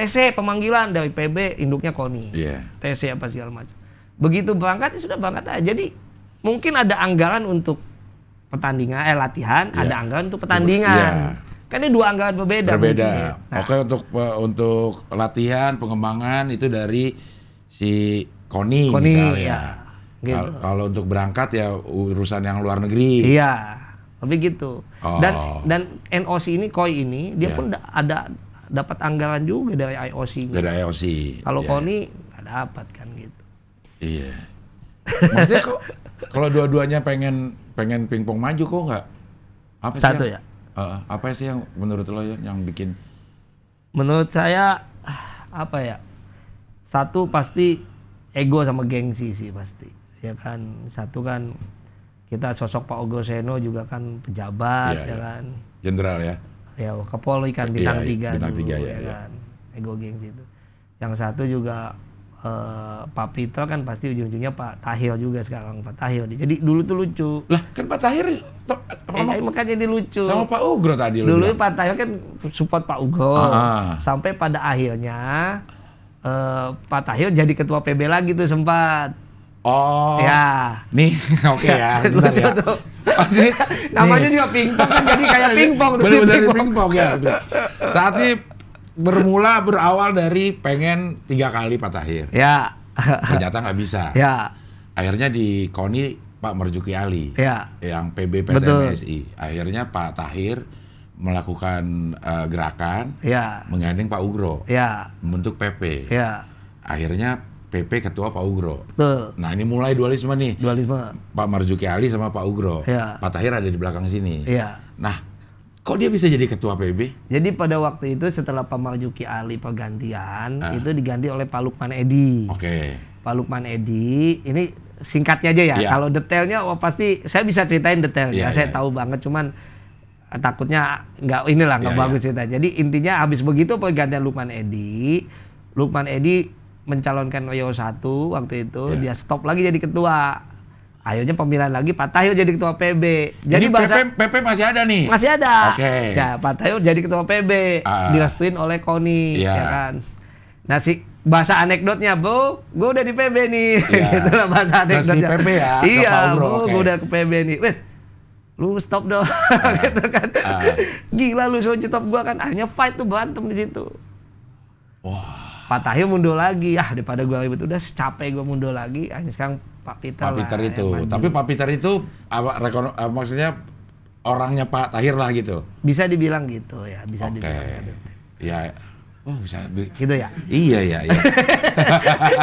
TC pemanggilan dari PB induknya Koni. Yeah. TC apa segala macam. Begitu berangkat ya sudah berangkat aja. Jadi mungkin ada anggaran untuk pertandingan eh latihan, yeah. ada anggaran untuk pertandingan. Yeah Kan ini dua anggaran berbeda. Berbeda. Ya. Nah. Oke untuk eh, untuk latihan pengembangan itu dari si Koni, Koni misalnya. Ya. Gitu. Kalau untuk berangkat ya urusan yang luar negeri. Iya. Tapi gitu. Oh. Dan dan NOC ini koi ini dia yeah. pun da ada dapat anggaran juga dari IOC. Dari IOC. Kalau yeah. koni nggak dapat kan gitu. Iya. Maksudnya kok kalau dua-duanya pengen pengen pingpong maju kok nggak? Satu ya Uh, apa sih yang menurut lo yang, yang bikin? Menurut saya apa ya? Satu pasti ego sama gengsi sih pasti. Ya kan satu kan kita sosok Pak Ogo Seno juga kan pejabat iya, ya, ya, ya. kan. Jenderal ya. Ya kepolisian ikan bintang iya, tiga. Bintang tiga iya, ya, ya, ya kan. Ego gengsi itu. Yang satu juga uh, Pak Prito kan pasti ujung-ujungnya Pak Tahir juga sekarang Pak Tahir. Jadi dulu tuh lucu. Lah kan Pak Tahir sama, eh, eh, makanya jadi lucu. Sama Pak Ugro tadi Dulu bilang. Pak Tahir kan support Pak Ugro. Ah. ah. Sampai pada akhirnya uh, Pak Tahir jadi ketua PB lagi tuh sempat. Oh. Ya. Nih, [laughs] oke okay ya. [laughs] Bentar ya. Oh, jadi, [laughs] namanya nih. juga pingpong kan jadi kayak pingpong. Bener-bener pingpong. pingpong ya. Saat ini bermula berawal dari pengen tiga kali Pak Tahir. Ya. Ternyata nggak bisa. Ya. Akhirnya di KONI Pak Merjuki Ali. Ya. Yang PB PTMSI. Akhirnya Pak Tahir melakukan uh, gerakan ya. menggandeng Pak Ugro. Ya. Membentuk PP. Ya. Akhirnya PP ketua Pak Ugro. Betul. Nah ini mulai dualisme nih. Dualisme. Pak Marzuki Ali sama Pak Ugro. Ya. Pak Tahir ada di belakang sini. Ya. Nah Kok dia bisa jadi ketua PB? Jadi pada waktu itu setelah Pak Marjuki Ali pergantian, ah. itu diganti oleh Pak Lukman Edi. Oke. Okay. Pak Lukman Edi, ini singkatnya aja ya. Yeah. Kalau detailnya oh, pasti saya bisa ceritain detailnya. Yeah, saya yeah. tahu banget cuman eh, takutnya nggak inilah nggak yeah, iya. bagus yeah. cerita. Jadi intinya habis begitu pergantian Lukman Edi, Lukman Edi mencalonkan Rio satu waktu itu, yeah. dia stop lagi jadi ketua. Akhirnya pemilihan lagi Pak Tayo jadi ketua PB. Jadi jadi bahasa, PP, PP masih ada nih. Masih ada. Oke. Okay. Ya, Pak Tayo jadi ketua PB, uh, ah. direstuin oleh Koni, yeah. ya kan. Nah, si bahasa anekdotnya, Bu, gue udah di PB nih. Yeah. [laughs] gitu bahasa anekdotnya. Masih PB ya. Iya, Bu, okay. gue udah ke PB nih. Wih, lu stop dong uh, [laughs] gitu kan uh. gila lu suruh stop gua kan akhirnya fight tuh berantem di situ wah wow. Pak Tahir mundur lagi ah daripada gue ribet udah capek gue mundur lagi akhirnya sekarang Pak Peter. Pak Peter lah, itu. Ya, Tapi Pak Peter itu apa, rekon, apa eh, maksudnya orangnya Pak Tahir lah gitu. Bisa dibilang gitu ya, bisa okay. dibilang. Gitu. Ya. Oh, bisa gitu ya. Iya, iya, iya.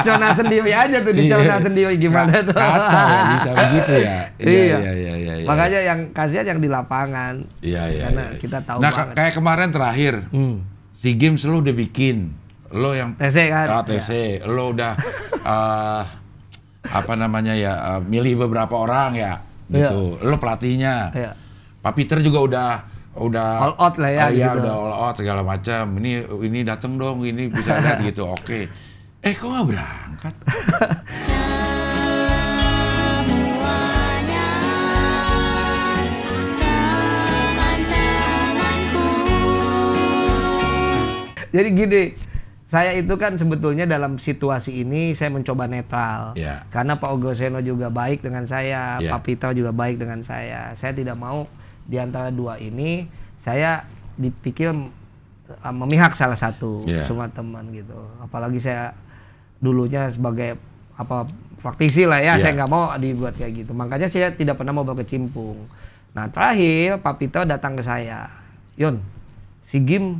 zona [laughs] sendiri aja tuh di zona iya. sendiri gimana tuh. Kata ya, bisa begitu ya. [laughs] Iya, iya, iya, iya, iya, iya. Makanya yang kasihan yang di lapangan. Iya, iya. Karena iya, kita tahu Nah, banget. kayak kemarin terakhir. Hmm. Si Games lu udah bikin lo yang TC kan? Oh, TC iya. lo udah uh, [laughs] apa namanya ya uh, milih beberapa orang ya gitu. Yeah. Lo pelatihnya. Yeah. Pak Peter juga udah udah all out lah ya. Oh, iya, gitu. udah all out segala macam. Ini ini dateng dong, ini bisa [laughs] lihat gitu. Oke. Eh kok nggak berangkat? Jadi gini, saya itu kan sebetulnya dalam situasi ini saya mencoba netral yeah. karena Pak Ogoseno juga baik dengan saya, yeah. Pak Pita juga baik dengan saya. Saya tidak mau di antara dua ini saya dipikir eh, memihak salah satu yeah. semua teman gitu. Apalagi saya dulunya sebagai apa praktisi lah ya, yeah. saya nggak mau dibuat kayak gitu. Makanya saya tidak pernah mau berkecimpung. Nah terakhir Pak Pito datang ke saya, Yun, si Gim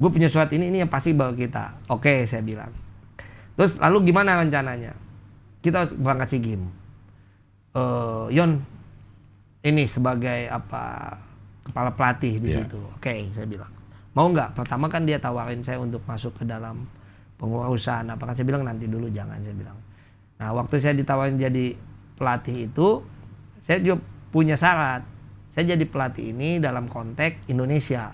gue punya surat ini ini yang pasti bawa kita oke okay, saya bilang terus lalu gimana rencananya kita berangkat si game uh, Yon ini sebagai apa kepala pelatih di yeah. situ oke okay, saya bilang mau nggak pertama kan dia tawarin saya untuk masuk ke dalam pengurusan apakah saya bilang nanti dulu jangan saya bilang nah waktu saya ditawarin jadi pelatih itu saya juga punya syarat saya jadi pelatih ini dalam konteks Indonesia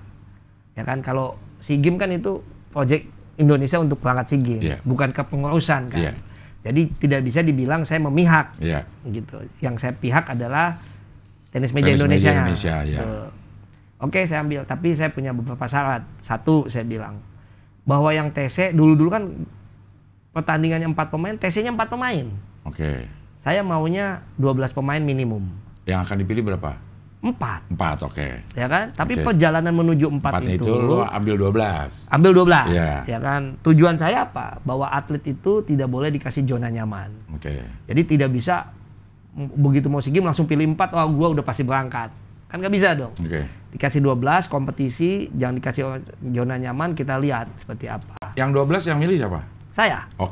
ya kan kalau si game kan itu proyek Indonesia untuk berangkat SEA Games, yeah. bukan kepengurusan kan. Yeah. Jadi tidak bisa dibilang saya memihak. Yeah. Gitu. Yang saya pihak adalah tenis meja tenis Indonesia. Meja Indonesia ya. Oke, saya ambil, tapi saya punya beberapa syarat. Satu saya bilang bahwa yang TC dulu-dulu kan pertandingannya empat pemain, TC-nya empat pemain. Oke. Okay. Saya maunya 12 pemain minimum. Yang akan dipilih berapa? Empat. Empat, oke. Okay. Ya kan? Tapi okay. perjalanan menuju empat, empat itu... itu lo ambil dua belas. Ambil dua belas, iya. ya kan? Tujuan saya apa? Bahwa atlet itu tidak boleh dikasih zona nyaman. Oke. Okay. Jadi tidak bisa begitu mau segi langsung pilih empat, oh gua udah pasti berangkat. Kan nggak bisa dong. Oke. Okay. Dikasih belas kompetisi, jangan dikasih zona nyaman, kita lihat seperti apa. Yang dua belas yang milih siapa? Saya. Oke.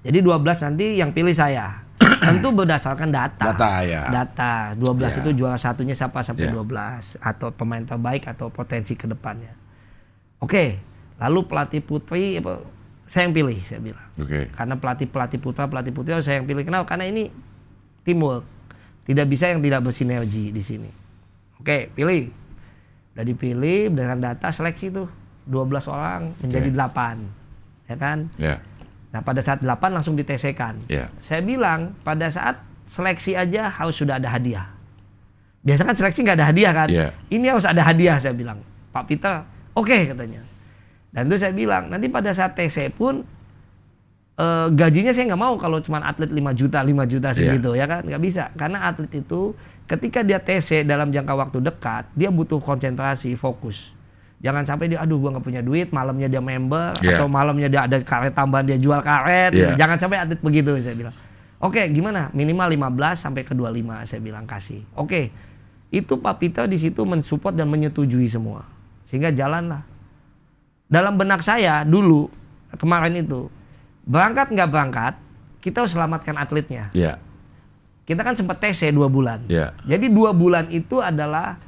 Okay. Jadi belas nanti yang pilih saya. Tentu kan berdasarkan data. Data ya. Data 12 ya. itu juara satunya siapa sampai ya. 12 atau pemain terbaik atau potensi ke depannya. Oke, lalu pelatih putri saya yang pilih saya bilang. Okay. Karena pelatih pelatih putra pelatih putri oh, saya yang pilih kenapa? Karena ini teamwork. Tidak bisa yang tidak bersinergi di sini. Oke, pilih. Udah dipilih dengan data seleksi tuh 12 orang menjadi okay. 8. Ya kan? Yeah Nah pada saat 8 langsung di kan. Yeah. Saya bilang pada saat seleksi aja harus sudah ada hadiah. Biasanya kan seleksi nggak ada hadiah kan. Yeah. Ini harus ada hadiah saya bilang. Pak Peter, oke okay, katanya. Dan itu saya bilang nanti pada saat TC pun e, gajinya saya nggak mau kalau cuma atlet 5 juta 5 juta iya. segitu yeah. ya kan nggak bisa karena atlet itu ketika dia TC dalam jangka waktu dekat dia butuh konsentrasi fokus. Jangan sampai dia, aduh gua nggak punya duit, malamnya dia member yeah. atau malamnya dia ada karet tambahan dia jual karet. Gitu. Yeah. Jangan sampai atlet begitu saya bilang. Oke, okay, gimana? Minimal 15 sampai ke 25 saya bilang kasih. Oke. Okay. Itu Pak Pita di situ mensupport dan menyetujui semua. Sehingga jalanlah. Dalam benak saya dulu kemarin itu berangkat nggak berangkat, kita harus selamatkan atletnya. Yeah. Kita kan sempat tes ya dua bulan. Yeah. Jadi dua bulan itu adalah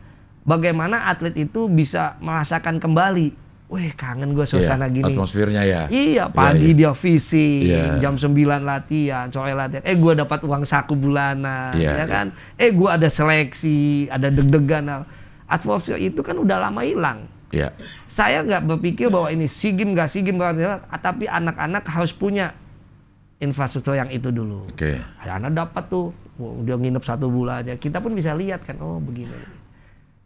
bagaimana atlet itu bisa merasakan kembali Wih kangen gue iya, suasana yeah, gini. Atmosfernya ya. Iya, iya pagi yeah, yeah. dia visi, yeah. jam 9 latihan, sore latihan. Eh gue dapat uang saku bulanan, yeah, ya iya. kan. Yeah. Eh gue ada seleksi, ada deg-degan. Nah, atmosfer itu kan udah lama hilang. Yeah. Saya nggak berpikir bahwa ini sigim gak sigim tapi anak-anak harus punya infrastruktur yang itu dulu. Oke. Okay. Anak dapat tuh, dia nginep satu bulan aja. Ya. Kita pun bisa lihat kan, oh begini.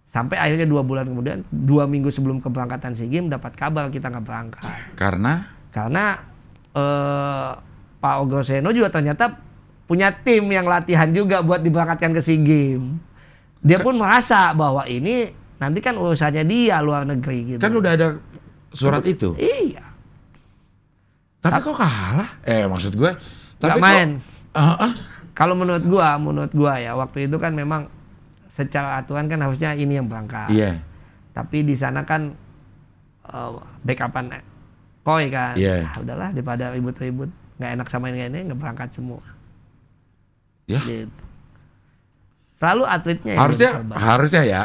Sampai akhirnya dua bulan kemudian, dua minggu sebelum keberangkatan SEA Games dapat kabar kita nggak berangkat. Karena? Karena uh, Pak ogoseno juga ternyata punya tim yang latihan juga buat diberangkatkan ke SEA Games. Dia pun merasa bahwa ini nanti kan urusannya dia luar negeri gitu. Kan udah ada surat Tapi, itu. Iya. Tapi kok kalah? Eh maksud gue. Tapi Gak main. Kok, uh, uh. Kalau menurut gue, menurut gue ya waktu itu kan memang secara aturan kan harusnya ini yang berangkat. Iya. Yeah. Tapi di sana kan uh, backupan koi kan. Iya. Yeah. Nah, udahlah daripada ribut-ribut nggak enak sama ini- ini nggak berangkat semua. Ya. Yeah. Gitu. Selalu atletnya harusnya harusnya ya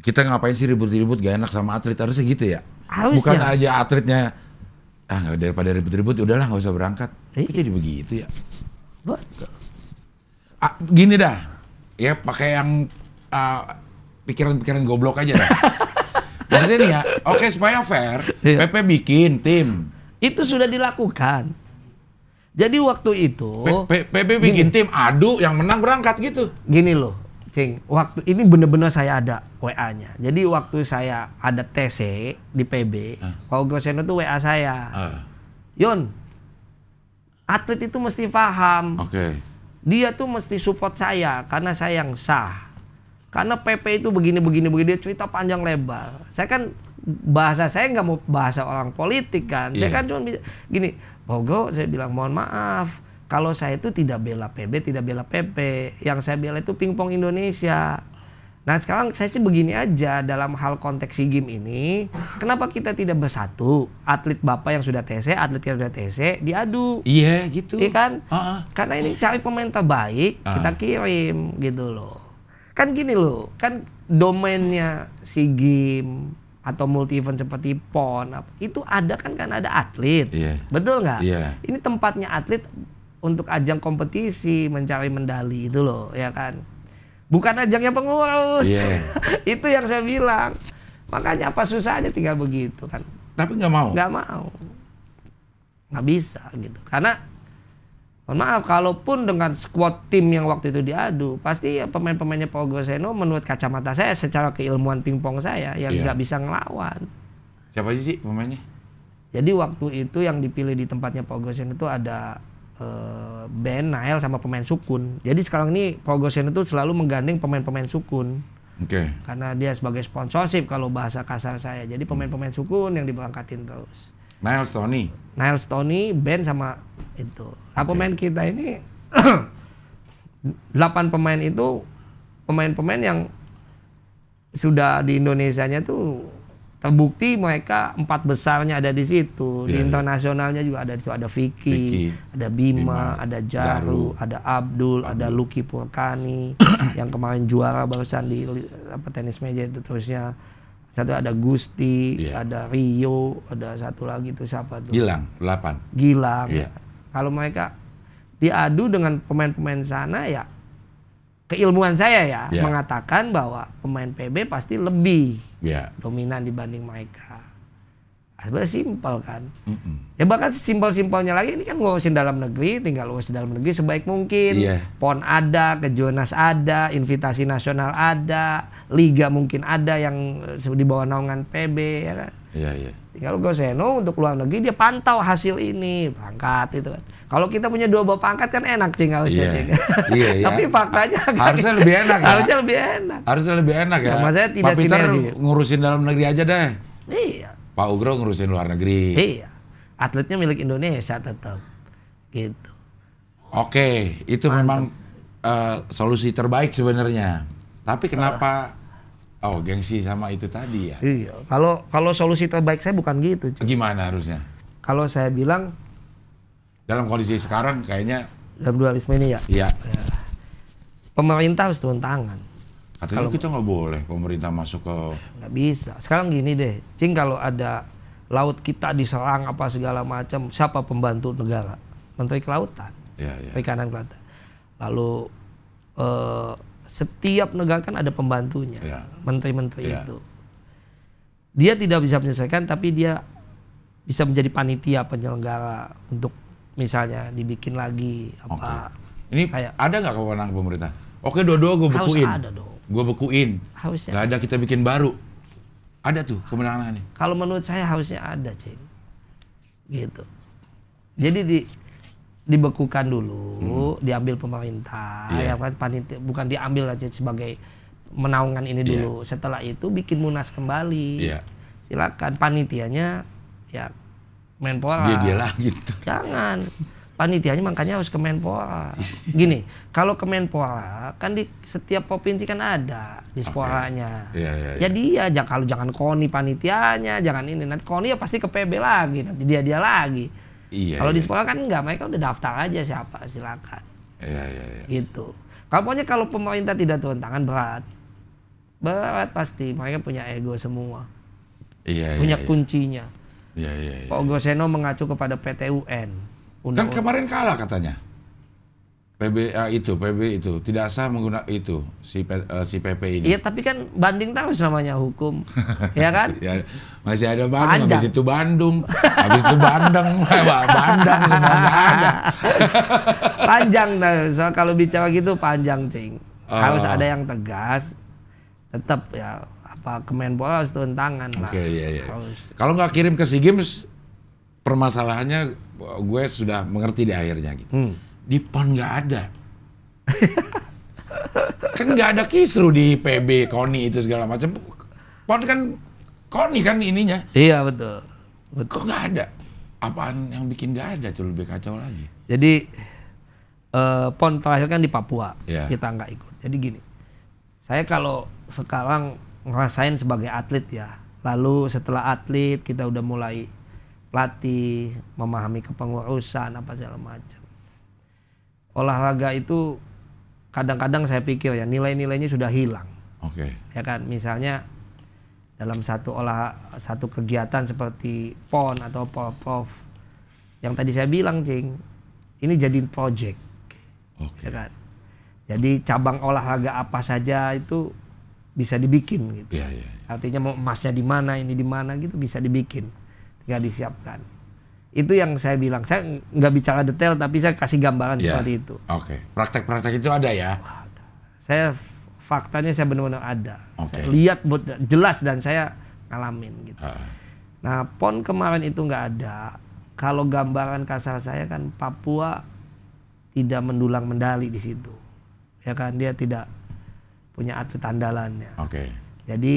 kita ngapain sih ribut-ribut gak enak sama atlet harusnya gitu ya. Harusnya. Bukan aja atletnya ah nggak daripada ribut-ribut ya udahlah nggak usah berangkat. Iya. Jadi begitu ya. Betul. Ah, gini dah, ya pakai yang pikiran ah, pikiran-pikiran goblok aja dah. Maksudnya [laughs] nih ya, oke okay, supaya fair, iya. PP bikin tim. Itu sudah dilakukan. Jadi waktu itu PP bikin gini, tim, aduh yang menang berangkat gitu. Gini loh, Cing, waktu ini bener-bener saya ada WA-nya. Jadi waktu saya ada TC di PB, uh. Ah. kalau Goseno itu WA saya. Uh. Ah. Yon, atlet itu mesti paham. Oke. Okay dia tuh mesti support saya karena saya yang sah. Karena PP itu begini begini begini dia cerita panjang lebar. Saya kan bahasa saya nggak mau bahasa orang politik kan. Yeah. Saya iya. kan cuma gini, Bogo saya bilang mohon maaf kalau saya itu tidak bela PB, tidak bela PP. Yang saya bela itu pingpong Indonesia. Nah sekarang saya sih begini aja dalam hal konteks si Games ini, kenapa kita tidak bersatu? Atlet bapak yang sudah TC, atlet yang sudah TC diadu. Iya yeah, gitu. Iya kan? Uh -uh. Karena ini cari pemain terbaik, uh. kita kirim gitu loh. Kan gini loh, kan domainnya si Games atau multi event seperti PON itu ada kan kan ada atlet. Yeah. Betul nggak? Yeah. Ini tempatnya atlet untuk ajang kompetisi mencari medali itu loh, ya kan? bukan ajangnya pengurus. Yeah. [laughs] itu yang saya bilang. Makanya apa susahnya tinggal begitu kan. Tapi nggak mau. Nggak mau. Nggak bisa gitu. Karena mohon maaf, kalaupun dengan squad tim yang waktu itu diadu, pasti ya pemain-pemainnya Pogoseno Seno menurut kacamata saya secara keilmuan pingpong saya yang iya. nggak yeah. bisa ngelawan. Siapa sih pemainnya? Jadi waktu itu yang dipilih di tempatnya Pogo Seno itu ada Eh, ben, Nael sama pemain sukun. Jadi sekarang ini Pogosian itu selalu menggandeng pemain-pemain sukun. Okay. Karena dia sebagai sponsorship kalau bahasa kasar saya. Jadi pemain-pemain sukun yang diberangkatin terus. Nael, Stony. Nael, Stony Ben, sama itu. Nah, okay. pemain kita ini 8 [clears throat] pemain itu pemain-pemain yang sudah di Indonesia-nya tuh terbukti mereka empat besarnya ada di situ yeah, di iya, iya. internasionalnya juga ada di situ ada Vicky, Vicky ada Bima, Bima ada Jaru, Jaru ada Abdul, Abdul ada Lucky Purkani [coughs] yang kemarin juara barusan di apa tenis meja itu terusnya satu ada Gusti yeah. ada Rio ada satu lagi itu siapa tuh Gilang delapan. Gilang yeah. kalau mereka diadu dengan pemain-pemain sana ya keilmuan saya ya yeah. mengatakan bahwa pemain PB pasti lebih yeah. dominan dibanding mereka. Ah, sebenarnya simpel kan. Mm -mm. Ya bahkan simpel-simpelnya lagi ini kan ngurusin dalam negeri, tinggal ngurusin dalam negeri sebaik mungkin. Yeah. Pon ada, kejurnas ada, invitasi nasional ada, liga mungkin ada yang eh, di bawah naungan PB ya kan. Iya, iya. Tinggal Goseno untuk luar negeri dia pantau hasil ini, pangkat itu kan. Kalau kita punya dua bapak pangkat kan enak tinggal harusnya yeah. cing. Tapi faktanya kan harusnya lebih enak ya. Harusnya lebih enak. Harusnya lebih enak ya. Nah, maksudnya saya tidak Pak Peter ngurusin dalam negeri aja deh. Iya. Pak Ugro ngurusin luar negeri. Iya. Atletnya milik Indonesia tetap. Gitu. Oke, itu Mantap. memang uh, solusi terbaik sebenarnya. Tapi kenapa Oh, gengsi sama itu tadi ya. Iya. Kalau kalau solusi terbaik saya bukan gitu. Cuy. Gimana harusnya? Kalau saya bilang dalam kondisi sekarang kayaknya dalam dualisme ini ya. Iya. Eh, pemerintah harus turun tangan. Katanya kalau, kita nggak boleh pemerintah masuk ke nggak bisa. Sekarang gini deh, cing kalau ada laut kita diserang apa segala macam, siapa pembantu negara? Menteri Kelautan, ya, ya. Perikanan Kelautan. Lalu eh, setiap negara kan ada pembantunya, ya. menteri-menteri yeah. itu. Dia tidak bisa menyelesaikan, tapi dia bisa menjadi panitia penyelenggara untuk misalnya dibikin lagi apa. Okay. Ini kayak, ada nggak kewenangan pemerintah? Oke, dua-dua gue bekuin. Gue bekuin. Harusnya. Gak ada kita bikin baru. Ada tuh kemenangan ini Kalau menurut saya harusnya ada, Cing. Gitu. Jadi di dibekukan dulu, hmm. diambil pemerintah, yeah. ya kan panitia bukan diambil aja sebagai menaungan ini iya. dulu. Yeah. Setelah itu bikin munas kembali. Yeah. Silakan panitianya ya Menpora. Dia dia lagi. Gitu. [laughs] Jangan. Panitianya makanya harus ke Menpora. Gini, kalau ke Menpora kan di setiap provinsi kan ada di sporanya. Okay. Iya, iya, yeah, yeah, yeah. Jadi ya jangan kalau jangan koni panitianya, jangan ini nanti koni ya pasti ke PB lagi, nanti dia dia lagi Iya. Kalau iya. di sekolah kan nggak, mereka udah daftar aja siapa silakan. Iya iya. iya. Gitu. Kalau pokoknya kalau pemerintah tidak turun tangan berat, berat pasti. Mereka punya ego semua. Iya. iya punya iya, kuncinya. Iya iya. iya. Pak Goseno mengacu kepada PTUN. Undang -undang. Kan kemarin kalah katanya. PB itu, PB itu tidak sah menggunakan itu si uh, si PP ini. Iya, tapi kan banding tahu namanya hukum. [laughs] ya kan? Ya, masih ada Bandung, habis itu Bandung, habis itu Bandung, [laughs] Bandung semuanya ada. [laughs] panjang nah, so, kalau bicara gitu panjang, Cing. Oh. Harus ada yang tegas. Tetap ya apa Kemenpora harus turun tangan lah. Oke, okay, iya iya. Kalau nggak kirim ke SEA Games permasalahannya gue sudah mengerti di akhirnya gitu. Hmm di PON nggak ada. kan nggak ada kisru di PB, KONI itu segala macam. PON kan KONI kan ininya. Iya betul. betul. Kok nggak ada? Apaan yang bikin nggak ada tuh lebih kacau lagi. Jadi eh, PON terakhir kan di Papua, yeah. kita nggak ikut. Jadi gini, saya kalau sekarang ngerasain sebagai atlet ya, lalu setelah atlet kita udah mulai pelatih, memahami kepengurusan apa segala macam olahraga itu kadang-kadang saya pikir ya nilai-nilainya sudah hilang. Oke. Okay. Ya kan, misalnya dalam satu olah satu kegiatan seperti pon atau prof yang tadi saya bilang cing ini jadi project. Oke. Okay. Ya kan? Jadi cabang olahraga apa saja itu bisa dibikin gitu. Yeah, yeah, iya. Artinya mau emasnya di mana, ini di mana gitu bisa dibikin. Tinggal disiapkan. Itu yang saya bilang. Saya nggak bicara detail, tapi saya kasih gambaran yeah. seperti itu. Oke. Okay. Praktek-praktek itu ada ya? Oh, saya faktanya saya benar-benar ada. Okay. Saya lihat jelas dan saya ngalamin gitu. Uh. Nah, pon kemarin itu nggak ada. Kalau gambaran kasar saya kan Papua tidak mendulang mendali di situ. Ya kan dia tidak punya atlet andalannya. Oke. Okay. Jadi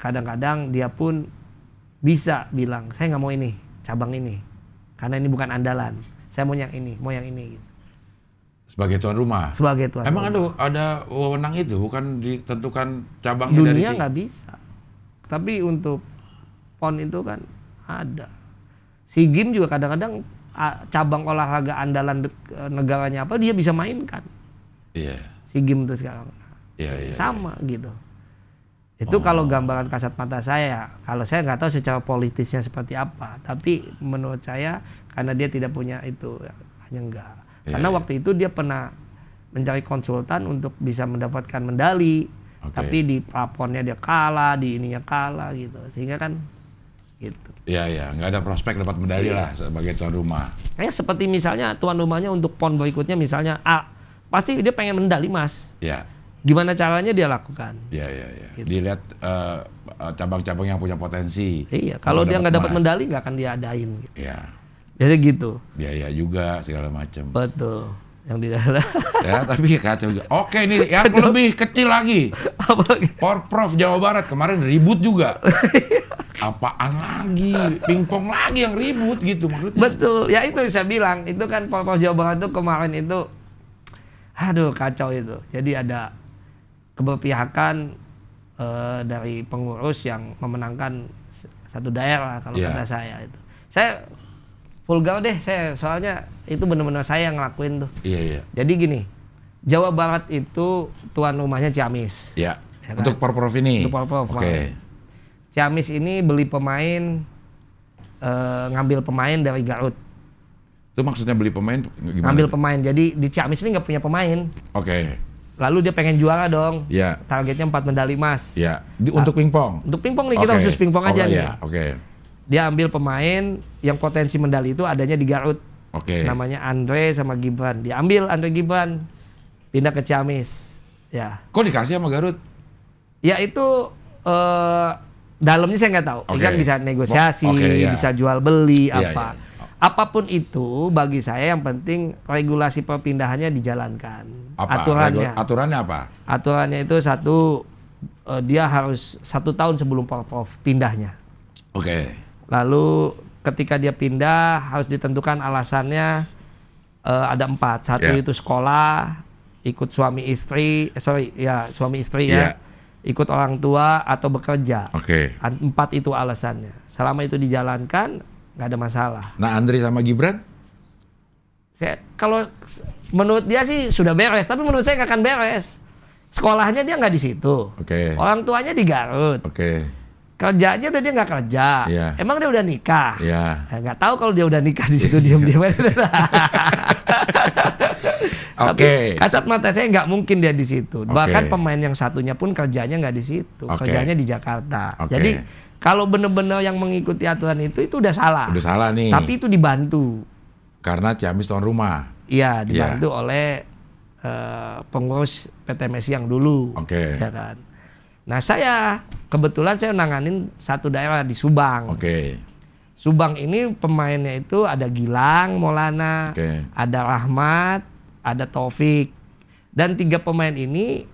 kadang-kadang dia pun bisa bilang saya nggak mau ini cabang ini karena ini bukan andalan. Saya mau yang ini, mau yang ini gitu. Sebagai tuan rumah. Sebagai tuan. Emang rumah. ada ada wewenang itu, bukan ditentukan cabang. Dunia dari Dunia nggak bisa. Tapi untuk pon itu kan ada. Si game juga kadang-kadang cabang olahraga andalan e, negaranya apa dia bisa mainkan. Iya. Yeah. Si game itu sekarang. Iya, yeah, iya. Yeah, Sama yeah. gitu itu oh. kalau gambaran kasat mata saya kalau saya nggak tahu secara politisnya seperti apa tapi menurut saya karena dia tidak punya itu ya, hanya enggak yeah, karena iya. waktu itu dia pernah mencari konsultan untuk bisa mendapatkan medali okay. tapi di plafonnya dia kalah di ininya kalah gitu sehingga kan gitu ya iya nggak ada prospek dapat medali yeah. lah sebagai tuan rumah kayak seperti misalnya tuan rumahnya untuk pon berikutnya misalnya A pasti dia pengen medali mas ya yeah gimana caranya dia lakukan. Iya iya iya. Gitu. Dilihat uh, cabang-cabang yang punya potensi. Iya, kalau dia nggak dapat medali nggak akan diadain. Gitu. Iya. Gitu. Jadi gitu. Biaya iya, juga segala macam. Betul. Yang di dalam. ya, tapi kacau juga. Oke ini [laughs] yang Aduh. lebih kecil lagi. Apa lagi? Porprov Jawa Barat kemarin ribut juga. Apaan lagi? Pingpong lagi yang ribut gitu maksudnya. Betul. Ya itu saya bilang, itu kan Porprov Jawa Barat itu kemarin itu aduh kacau itu. Jadi ada keberpihakan uh, dari pengurus yang memenangkan satu daerah kalau yeah. kata saya itu. Saya vulgar deh saya soalnya itu benar-benar saya yang ngelakuin tuh. Iya yeah, iya. Yeah. Jadi gini, Jawa Barat itu tuan rumahnya Ciamis. Iya. Yeah. Ya kan? Untuk Porprov ini. Untuk Porprov. Oke. Okay. Ciamis ini beli pemain e, ngambil pemain dari Garut. Itu maksudnya beli pemain Ngambil pemain. Jadi di Ciamis ini nggak punya pemain. Oke. Okay Lalu dia pengen juara dong. Iya. Yeah. Targetnya 4 medali emas. Iya. Yeah. Untuk ah. pingpong. Untuk pingpong nih okay. kita khusus pingpong oh, aja okay, iya. nih. Yeah. Oke. Okay. Dia ambil pemain yang potensi medali itu adanya di Garut. Oke. Okay. Namanya Andre sama Gibran. Dia ambil Andre Gibran pindah ke Ciamis. Ya. Kok dikasih sama Garut? Ya itu uh, dalamnya saya nggak tahu. Okay. kan bisa negosiasi, okay, iya. yeah. bisa jual beli yeah, apa. Yeah apapun itu bagi saya yang penting regulasi perpindahannya dijalankan. Apa? Aturannya. Regul aturannya apa? Aturannya itu satu uh, dia harus satu tahun sebelum porpov pindahnya. Oke. Okay. Lalu ketika dia pindah harus ditentukan alasannya uh, ada empat. Satu yeah. itu sekolah, ikut suami istri, eh, sorry ya suami istri yeah. ya, ikut orang tua atau bekerja. Oke. Okay. Empat itu alasannya. Selama itu dijalankan nggak ada masalah. Nah Andri sama Gibran? Saya, kalau menurut dia sih sudah beres, tapi menurut saya nggak akan beres. Sekolahnya dia nggak di situ. Oke. Okay. Orang tuanya di Garut. Oke. Okay. Kerjanya udah dia nggak kerja. Yeah. Emang dia udah nikah? Iya. Yeah. Nggak tahu kalau dia udah nikah di situ iya. diam-diam. [laughs] Oke. Okay. Kacat mata saya nggak mungkin dia di situ. Okay. Bahkan pemain yang satunya pun kerjanya nggak di situ, okay. kerjanya di Jakarta. Okay. Jadi kalau benar-benar yang mengikuti aturan itu itu udah salah. Udah salah nih. Tapi itu dibantu. Karena Ciamis tuan rumah. Iya, iya. dibantu yeah. oleh uh, pengurus PTMS yang dulu. Oke. Okay. Ya kan. Nah, saya kebetulan saya nanganin satu daerah di Subang. Oke. Okay. Subang ini pemainnya itu ada Gilang Molana, okay. ada Rahmat, ada Taufik. Dan tiga pemain ini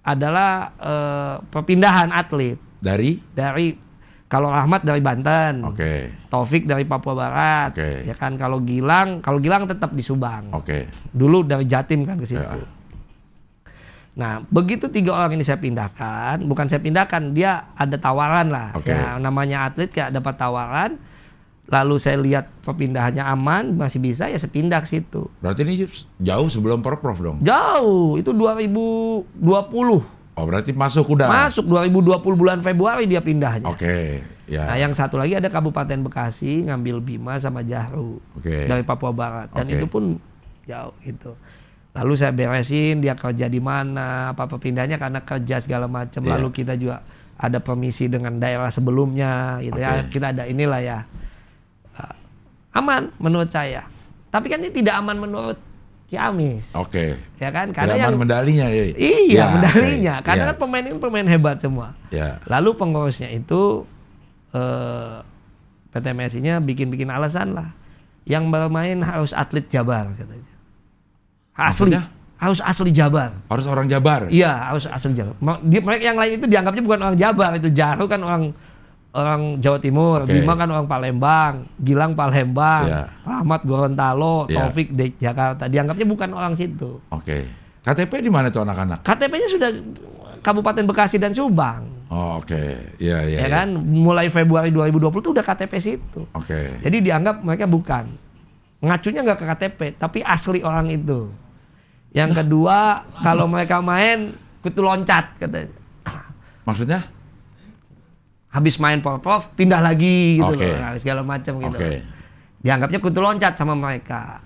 adalah uh, perpindahan atlet dari dari kalau Rahmat dari Banten. Oke. Okay. Taufik dari Papua Barat. Oke. Okay. Ya kan kalau Gilang, kalau Gilang tetap di Subang. Oke. Okay. Dulu dari Jatim kan ke situ. Yeah. Nah, begitu tiga orang ini saya pindahkan, bukan saya pindahkan, dia ada tawaran lah. Okay. Ya, namanya atlet kayak dapat tawaran, lalu saya lihat perpindahannya aman, masih bisa ya saya pindah ke situ. Berarti ini jauh sebelum perprov dong? Jauh, itu 2020. Oh berarti masuk udah. Masuk 2020 bulan Februari dia pindahnya. Oke. Okay, ya. Yeah. Nah yang satu lagi ada Kabupaten Bekasi ngambil Bima sama Jahru okay. dari Papua Barat dan okay. itu pun jauh gitu. Lalu saya beresin dia kerja di mana, apa apa pindahnya karena kerja segala macam. Yeah. Lalu kita juga ada permisi dengan daerah sebelumnya gitu okay. ya. Kita ada inilah ya. Eh, aman menurut saya. Tapi kan ini tidak aman menurut Ciamis. Oke. Okay. Ya kan karena yang medalinya ya. Iya, ya, medalinya. Okay. Karena ya. kan pemain ini pemain hebat semua. Ya. Lalu pengurusnya itu eh PT nya bikin-bikin alasan lah. Yang bermain harus atlet Jabar katanya. Asli. Maksudnya? Harus asli Jabar. Harus orang Jabar. Iya, harus asli Jabar. Dia mereka yang lain itu dianggapnya bukan orang Jabar, itu Jaru kan orang orang Jawa Timur, okay. Bima kan orang Palembang, Gilang Palembang, yeah. Rahmat Gorontalo, yeah. Taufik di Jakarta. Dianggapnya bukan orang situ. Oke. Okay. KTP di mana tuh anak-anak? KTP-nya sudah Kabupaten Bekasi dan Subang. Oh, oke. Okay. ya. yeah, iya. ya iya. kan yeah. mulai Februari 2020 tuh udah KTP situ. Oke. Okay. Jadi dianggap mereka bukan. Ngacunya nggak ke KTP, tapi asli orang itu. Yang kedua, kalau mereka main kutu loncat katanya. Maksudnya? habis main pop pindah lagi gitu okay. loh nah, segala macam gitu okay. dianggapnya kutu loncat sama mereka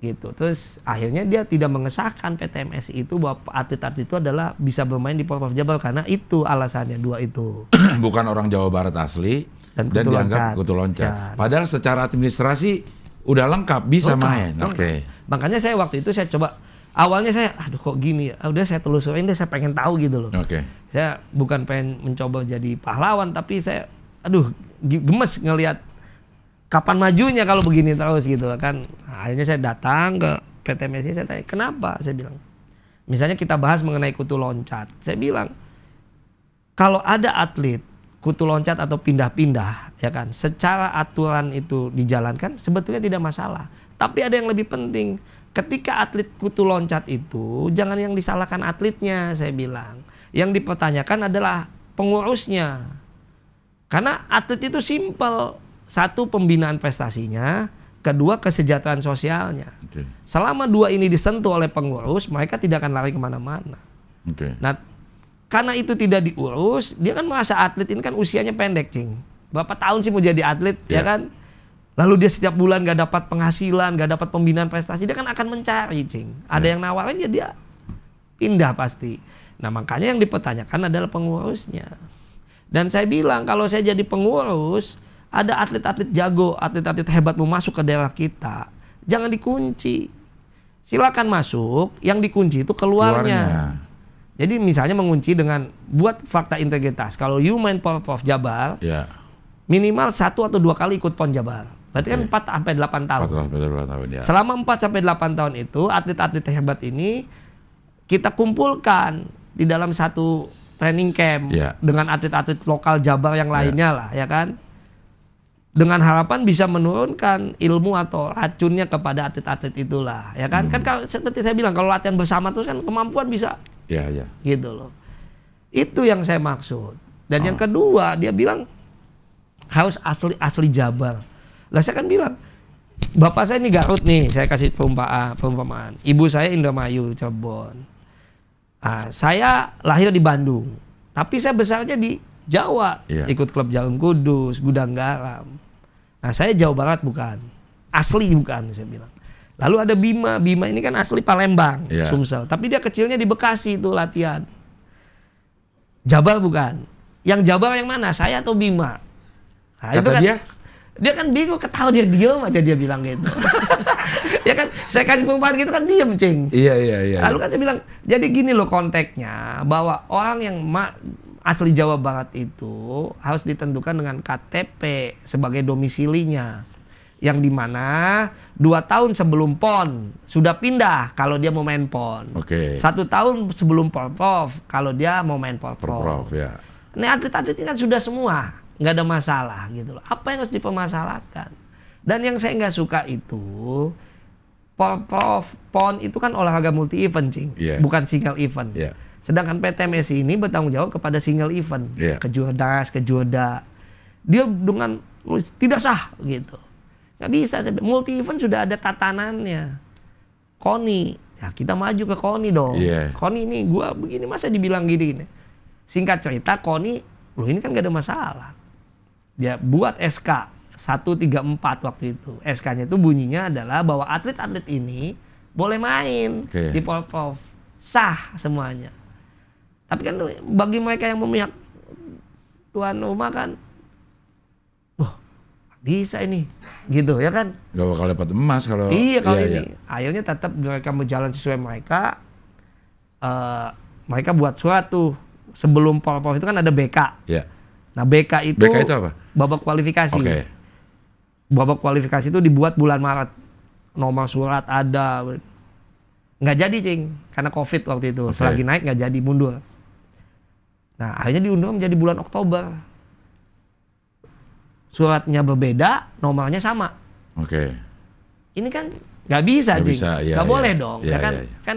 gitu terus akhirnya dia tidak mengesahkan PTMS itu bahwa atlet-atlet itu adalah bisa bermain di pop Jabal karena itu alasannya dua itu [clears throat] bukan orang Jawa Barat asli dan, dan kutu dianggap loncat. kutu loncat ya. padahal secara administrasi udah lengkap bisa lengkap, main oke okay. makanya saya waktu itu saya coba awalnya saya aduh kok gini ya ah, udah saya telusurin deh saya pengen tahu gitu loh okay. saya bukan pengen mencoba jadi pahlawan tapi saya aduh gemes ngelihat kapan majunya kalau begini terus gitu loh kan akhirnya saya datang ke PT Messi saya tanya kenapa saya bilang misalnya kita bahas mengenai kutu loncat saya bilang kalau ada atlet kutu loncat atau pindah-pindah ya kan secara aturan itu dijalankan sebetulnya tidak masalah tapi ada yang lebih penting ketika atlet kutu loncat itu jangan yang disalahkan atletnya saya bilang yang dipertanyakan adalah pengurusnya karena atlet itu simple satu pembinaan prestasinya kedua kesejahteraan sosialnya okay. selama dua ini disentuh oleh pengurus mereka tidak akan lari kemana-mana okay. nah karena itu tidak diurus dia kan merasa atlet ini kan usianya pendek cing berapa tahun sih mau jadi atlet yeah. ya kan Lalu dia setiap bulan gak dapat penghasilan, gak dapat pembinaan prestasi, dia kan akan mencari, Cing. Ada yeah. yang nawarin ya dia pindah pasti. Nah makanya yang dipertanyakan adalah pengurusnya. Dan saya bilang kalau saya jadi pengurus, ada atlet-atlet jago, atlet-atlet hebat mau masuk ke daerah kita, jangan dikunci. Silakan masuk, yang dikunci itu keluarnya. keluarnya. Jadi misalnya mengunci dengan buat fakta integritas. Kalau you main Prof Jabar, yeah. minimal satu atau dua kali ikut PON Jabar. Berarti kan 4 iya. sampai 8 tahun. 4 sampai 8 tahun ya. Selama 4 sampai 8 tahun itu atlet-atlet hebat ini kita kumpulkan di dalam satu training camp ya. dengan atlet-atlet lokal Jabar yang iya. lainnya ya. lah ya kan. Dengan harapan bisa menurunkan ilmu atau racunnya kepada atlet-atlet itulah ya kan. kan hmm. Kan kalau, seperti saya bilang kalau latihan bersama terus kan kemampuan bisa. Ya ya. Gitu loh. Itu yang saya maksud. Dan oh. yang kedua dia bilang harus asli asli Jabar. Lah saya kan bilang, bapak saya ini Garut nih, saya kasih perumpamaan, perumpamaan. Ibu saya Indramayu, Cirebon. Nah, saya lahir di Bandung, tapi saya besarnya di Jawa, yeah. ikut klub Jalan Kudus, Gudang Garam. Nah, saya Jawa Barat bukan, asli bukan saya bilang. Lalu ada Bima, Bima ini kan asli Palembang, yeah. Sumsel, tapi dia kecilnya di Bekasi itu latihan. Jabar bukan, yang Jabar yang mana? Saya atau Bima? Nah, Kata itu kan, dia, dia kan bingung ketahu dia diam aja dia bilang gitu [laughs] ya kan saya kasih pengumuman gitu kan diem cing iya iya iya lalu iya. kan dia bilang jadi gini loh konteksnya bahwa orang yang ma asli Jawa Barat itu harus ditentukan dengan KTP sebagai domisilinya yang dimana dua tahun sebelum pon sudah pindah kalau dia mau main pon okay. satu tahun sebelum prof kalau dia mau main prof prof ya. nah atlet-atlet kan sudah semua nggak ada masalah gitu loh. Apa yang harus dipermasalahkan? Dan yang saya nggak suka itu Prof PON itu kan olahraga multi event, cing, yeah. bukan single event. Yeah. Sedangkan PTMS ini bertanggung jawab kepada single event, yeah. ke Jurdas, ke Dia dengan tidak sah gitu. Nggak bisa, multi event sudah ada tatanannya. Koni, ya kita maju ke Koni dong. Yeah. Koni ini gua begini masa dibilang gini. Singkat cerita Koni, loh ini kan gak ada masalah dia buat SK 134 waktu itu. SK-nya itu bunyinya adalah bahwa atlet-atlet ini boleh main okay. di off Sah semuanya. Tapi kan bagi mereka yang memihak tuan rumah kan wah bisa ini gitu ya kan gak bakal dapat emas kalau iya kalau iya, ini iya. akhirnya tetap mereka berjalan sesuai mereka uh, mereka buat suatu sebelum pop-off itu kan ada BK yeah. Nah BK itu, BK itu apa? babak kualifikasi. Okay. Babak kualifikasi itu dibuat bulan Maret. Nomor surat ada. Nggak jadi Cing, karena Covid waktu itu. Okay. Selagi naik nggak jadi, mundur. Nah akhirnya diundur menjadi bulan Oktober. Suratnya berbeda, nomornya sama. Oke. Okay. Ini kan nggak bisa, nggak bisa, ya, gak ya, boleh ya, dong. Ya, ya kan, ya, ya. kan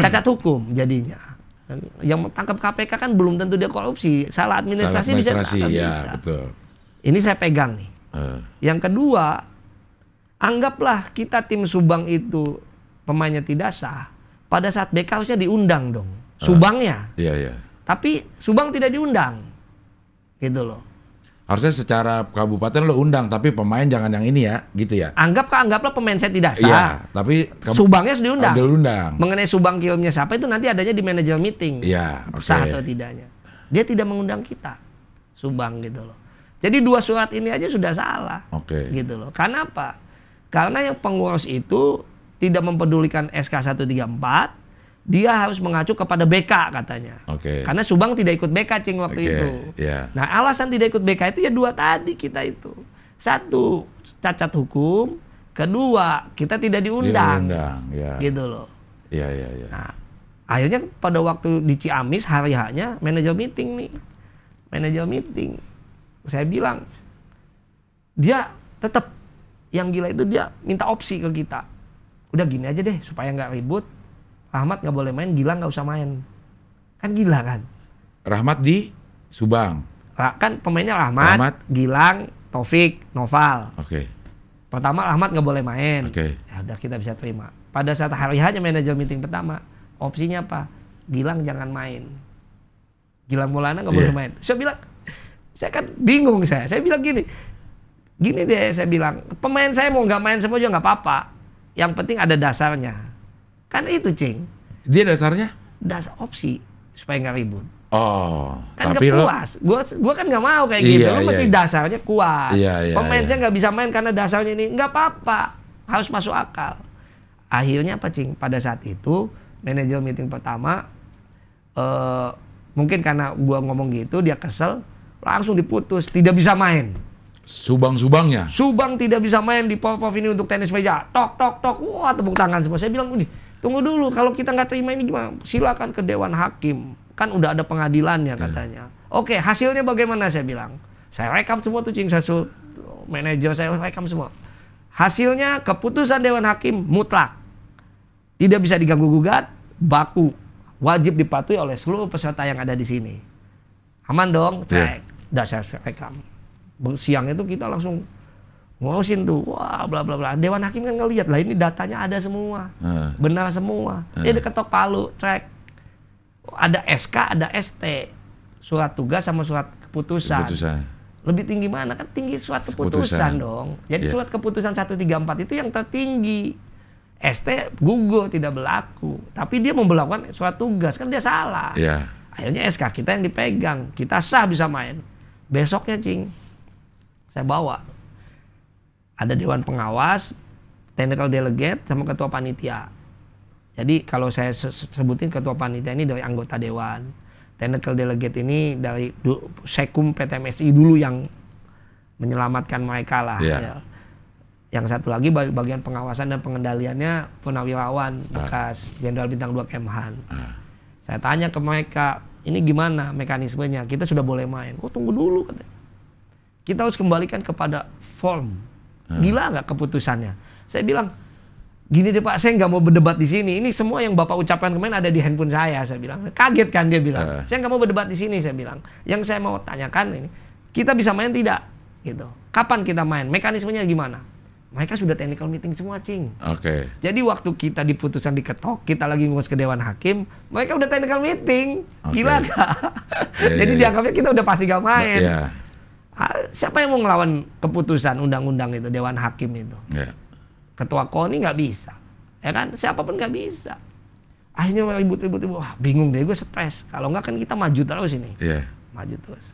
cacat hukum jadinya. Kan yang tangkap KPK kan belum tentu dia korupsi. Salah administrasi, Salah administrasi bisa. Ya, bisa. Betul. Ini saya pegang nih. Uh. Yang kedua, anggaplah kita tim Subang itu pemainnya tidak sah. Pada saat BK harusnya diundang dong. Eh. Subangnya. Uh. Iya, Tapi Subang tidak diundang. Gitu loh. Harusnya secara kabupaten lo undang, tapi pemain jangan yang ini ya, gitu ya. Anggap anggaplah pemain saya tidak iya, sah. Iya, tapi Subangnya sudah diundang. Sudah diundang. Mengenai Subang kirimnya siapa itu nanti adanya di manajer meeting. Iya, okay. sah atau tidaknya. Dia tidak mengundang kita, Subang gitu loh. Jadi dua surat ini aja sudah salah. Oke. Okay. Gitu loh. Karena apa? Karena yang pengurus itu tidak mempedulikan SK 134, dia harus mengacu kepada BK katanya. Oke. Okay. Karena Subang tidak ikut BK cing waktu okay. itu. Yeah. Nah alasan tidak ikut BK itu ya dua tadi kita itu. Satu cacat hukum, kedua kita tidak diundang. Diundang, Yeah. Gitu loh. Iya yeah, iya yeah, iya. Yeah. Nah akhirnya pada waktu di Ciamis hari hanya manajer meeting nih, manajer meeting. Saya bilang dia tetap yang gila itu dia minta opsi ke kita. Udah gini aja deh supaya nggak ribut Rahmat nggak boleh main, Gilang nggak usah main. Kan gila kan? Rahmat di Subang. Kan pemainnya Rahmat, Rahmat. Gilang, Taufik, Noval. Oke. Okay. Pertama Rahmat nggak boleh main. Oke. Okay. Ya udah kita bisa terima. Pada saat hari hanya manajer meeting pertama, opsinya apa? Gilang jangan main. Gilang Maulana nggak yeah. boleh main. Saya bilang, saya kan bingung saya. Saya bilang gini, gini deh saya bilang, pemain saya mau nggak main semua juga nggak apa-apa. Yang penting ada dasarnya Kan itu, Cing. Dia dasarnya? Dasar opsi supaya nggak ribut. Oh, kan tapi lo puas. Gua gua kan nggak mau kayak iya, gitu. Lo iya, mesti iya. dasarnya kuat. Iya, iya, Pemain iya. saya nggak bisa main karena dasarnya ini nggak apa-apa. Harus masuk akal. Akhirnya apa cing? Pada saat itu manajer meeting pertama uh, mungkin karena gua ngomong gitu dia kesel langsung diputus tidak bisa main. Subang-subangnya. Subang tidak bisa main di Popov ini untuk tenis meja. Tok tok tok. Wah, tepuk tangan semua. Saya bilang ini Tunggu dulu, kalau kita nggak terima ini gimana? Silakan ke Dewan Hakim. Kan udah ada pengadilannya iya. katanya. Yeah. Oke, hasilnya bagaimana saya bilang? Saya rekam semua tuh Cing Sasu, manajer saya rekam semua. Hasilnya keputusan Dewan Hakim mutlak. Tidak bisa diganggu-gugat, baku. Wajib dipatuhi oleh seluruh peserta yang ada di sini. Aman dong, cek. Yeah. dasar saya rekam. Siang itu kita langsung ngurusin tuh wah bla bla bla dewan hakim kan ngelihat lah ini datanya ada semua hmm. benar semua uh. dia ketok palu cek ada SK ada ST surat tugas sama surat keputusan, keputusan. lebih tinggi mana kan tinggi surat keputusan, keputusan. dong jadi yeah. surat keputusan 134 itu yang tertinggi ST gugur tidak berlaku tapi dia memperlakukan surat tugas kan dia salah yeah. akhirnya SK kita yang dipegang kita sah bisa main besoknya cing saya bawa ada dewan pengawas, technical delegate sama ketua panitia. Jadi kalau saya sebutin ketua panitia ini dari anggota dewan. Technical delegate ini dari Sekum PTMSI dulu yang menyelamatkan mereka lah. Yeah. Ya. Yang satu lagi bagian pengawasan dan pengendaliannya penawirawan ah. bekas Jenderal uh. Bintang 2 Kemhan. Uh. Saya tanya ke mereka, ini gimana mekanismenya? Kita sudah boleh main. Oh tunggu dulu Kita harus kembalikan kepada form Hmm. Gila nggak keputusannya? Saya bilang, gini deh Pak, saya nggak mau berdebat di sini. Ini semua yang Bapak ucapkan kemarin ada di handphone saya, saya bilang. Kaget kan dia bilang. Hmm. Saya nggak mau berdebat di sini, saya bilang. Yang saya mau tanyakan ini, kita bisa main tidak? Gitu. Kapan kita main? Mekanismenya gimana? Mereka sudah technical meeting semua, Cing. Oke. Okay. Jadi waktu kita diputusan diketok, kita lagi ngurus ke Dewan Hakim, mereka udah technical meeting. Okay. Gila gak? Yeah, [laughs] Jadi yeah, iya. dianggapnya kita udah pasti gak main. Yeah. Siapa yang mau ngelawan keputusan undang-undang itu Dewan Hakim itu? Yeah. Ketua KONI nggak bisa, ya kan? Siapapun nggak bisa. Akhirnya ribut-ribut, wah bingung deh gue stres. Kalau nggak kan kita maju terus ini, yeah. maju terus.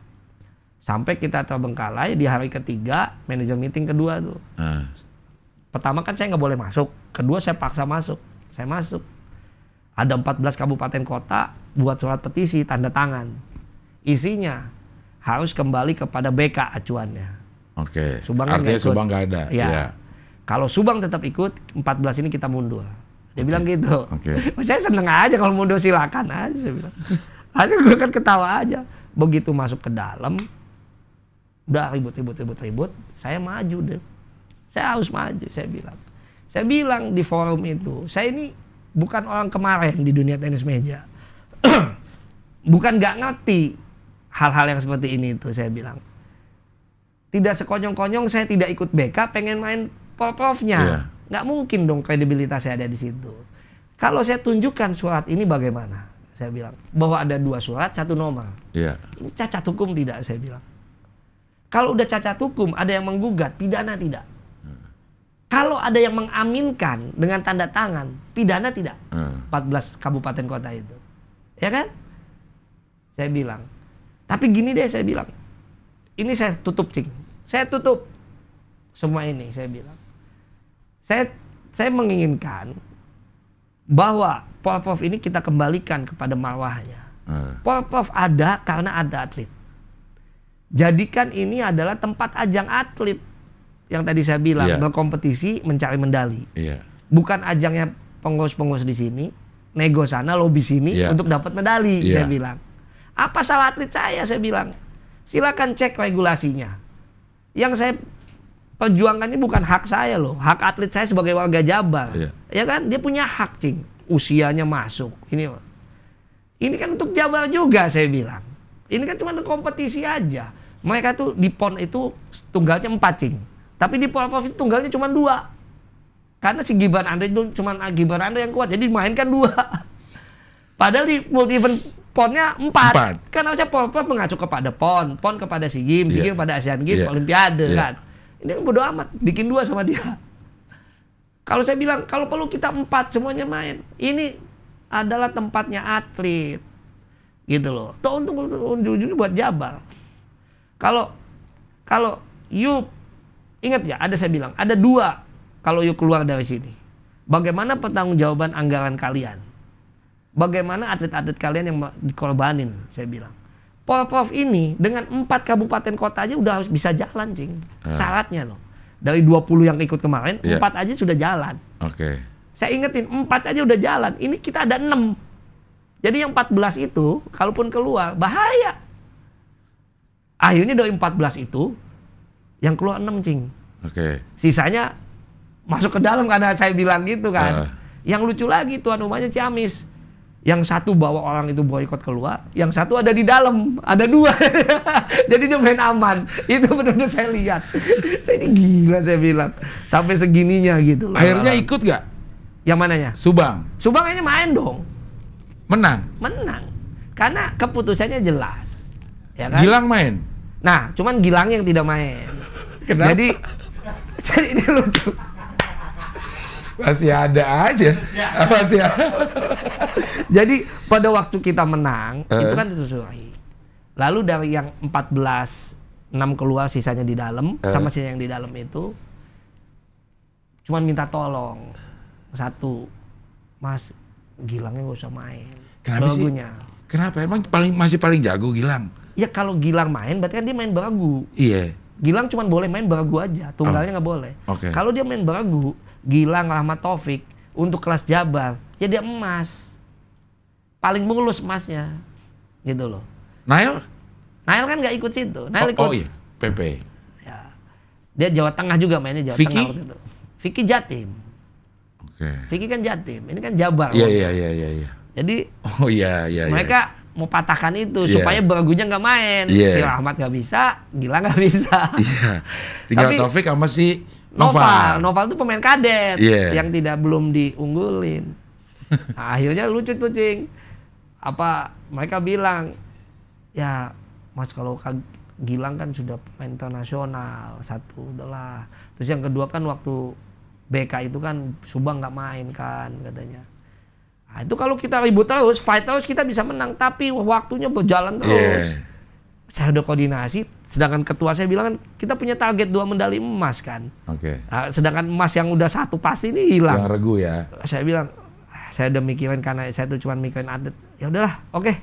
Sampai kita terbengkalai di hari ketiga manajer meeting kedua tuh. Uh. Pertama kan saya nggak boleh masuk, kedua saya paksa masuk, saya masuk. Ada 14 kabupaten kota buat surat petisi tanda tangan. Isinya harus kembali kepada BK acuannya. Oke. Okay. Subang kan Artinya ikut. Subang nggak ada. Ya. ya. Kalau Subang tetap ikut, 14 ini kita mundur. Dia okay. bilang gitu. Oke. Okay. [laughs] saya seneng aja kalau mundur silakan aja. Saya bilang. [laughs] gue kan ketawa aja. Begitu masuk ke dalam, udah ribut-ribut-ribut-ribut, saya maju deh. Saya harus maju, saya bilang. Saya bilang di forum itu, saya ini bukan orang kemarin di dunia tenis meja. [clears throat] bukan nggak ngerti, hal-hal yang seperti ini itu saya bilang tidak sekonyong-konyong saya tidak ikut BK pengen main pop-offnya yeah. nggak mungkin dong kredibilitas saya ada di situ kalau saya tunjukkan surat ini bagaimana saya bilang bahwa ada dua surat satu nomor yeah. ini cacat hukum tidak saya bilang kalau udah cacat hukum ada yang menggugat pidana tidak kalau ada yang mengaminkan dengan tanda tangan pidana tidak hmm. 14 kabupaten kota itu ya kan saya bilang tapi gini deh saya bilang, ini saya tutup cing, saya tutup semua ini saya bilang. Saya saya menginginkan bahwa Popov ini kita kembalikan kepada marwahnya. Hmm. Ah. Popov ada karena ada atlet. Jadikan ini adalah tempat ajang atlet yang tadi saya bilang yeah. berkompetisi mencari medali. Yeah. Bukan ajangnya pengurus-pengurus di sini, nego sana, lobby sini yeah. untuk dapat medali. Yeah. Saya bilang. Apa salah atlet saya? Saya bilang, silakan cek regulasinya. Yang saya perjuangkan ini bukan hak saya loh, hak atlet saya sebagai warga Jabar, iya. ya kan? Dia punya hak, cing. Usianya masuk, ini. Ini kan untuk Jabar juga saya bilang. Ini kan cuma kompetisi aja. Mereka tuh di pon itu tunggalnya empat cing, tapi di pon profit tunggalnya cuma dua. Karena si Gibran Andre itu cuma ah, Gibran Andre yang kuat, jadi dimainkan dua. [laughs] Padahal di multi event ponnya empat. empat. Kan harusnya PON mengacu kepada PON, PON kepada si Games, yeah. pada iya. Games kepada ASEAN Games, yeah. Olimpiade yeah. kan. Ini bodo amat, bikin dua sama dia. Kalau saya bilang, kalau perlu kita empat semuanya main. Ini adalah tempatnya atlet. Gitu loh. Tuh untuk untung ujungnya buat Jabal. Kalau kalau you ingat ya, ada saya bilang, ada dua kalau you keluar dari sini. Bagaimana pertanggungjawaban anggaran kalian? Bagaimana atlet-atlet kalian yang dikorbanin, saya bilang. Polprov ini dengan empat kabupaten kota aja udah harus bisa jalan, cing. Uh. Syaratnya loh. Dari 20 yang ikut kemarin, iya. empat aja sudah jalan. Oke. Okay. Saya ingetin, empat aja udah jalan. Ini kita ada enam. Jadi yang 14 itu, kalaupun keluar, bahaya. Akhirnya dari 14 itu, yang keluar enam cing. Oke. Okay. Sisanya masuk ke dalam karena saya bilang gitu kan. Uh. Yang lucu lagi tuan rumahnya Ciamis yang satu bawa orang itu boykot keluar, yang satu ada di dalam, ada dua. [laughs] Jadi dia main aman. Itu benar-benar saya lihat. [laughs] saya ini gila saya bilang. Sampai segininya gitu loh. Akhirnya orang. ikut gak? Yang mananya? Subang. Subang hanya main dong. Menang. Menang. Karena keputusannya jelas. Ya kan? Gilang main. Nah, cuman Gilang yang tidak main. Kenapa? Jadi, [laughs] jadi ini lucu masih ada aja ya. [laughs] masih ada. jadi pada waktu kita menang uh. itu kan disusuri lalu dari yang 14 6 keluar sisanya di dalam uh. sama sisanya yang di dalam itu cuman minta tolong satu mas Gilangnya gak usah main kenapa sih kenapa emang paling masih paling jago Gilang ya kalau Gilang main berarti kan dia main beragu iya Gilang cuma boleh main beragu aja, tunggalnya oh. nggak oh. boleh. Okay. Kalau dia main beragu, Gilang Rahmat Taufik untuk kelas Jabar ya dia emas paling mulus emasnya gitu loh Nail Nail kan nggak ikut situ Nail oh, ikut oh, iya. PP ya. dia Jawa Tengah juga mainnya Jawa Vicky? Tengah Vicky Jatim Oke okay. Vicky kan Jatim ini kan Jabar iya iya, iya iya iya iya ya. jadi oh iya iya, iya. mereka ya. mau patahkan itu yeah. supaya Beragunya nggak main yeah. si Rahmat nggak bisa Gilang nggak bisa yeah. tinggal Tapi, Taufik sama si Noval. Noval itu pemain kadet yeah. yang tidak belum diunggulin. [laughs] Nah, akhirnya lucu tuh cing. Apa mereka bilang ya Mas kalau Gilang kan sudah pemain internasional satu udahlah. Terus yang kedua kan waktu BK itu kan Subang nggak main kan katanya. Nah, itu kalau kita ribut terus, fight terus kita bisa menang. Tapi waktunya berjalan iya. terus. Yeah. Saya udah koordinasi, Sedangkan ketua saya bilang kan kita punya target dua medali emas kan. Oke. Okay. Nah, sedangkan emas yang udah satu pasti ini hilang. Yang regu ya. Saya bilang ah, saya udah mikirin karena saya tuh cuma mikirin atlet. Ya udahlah, oke. Okay.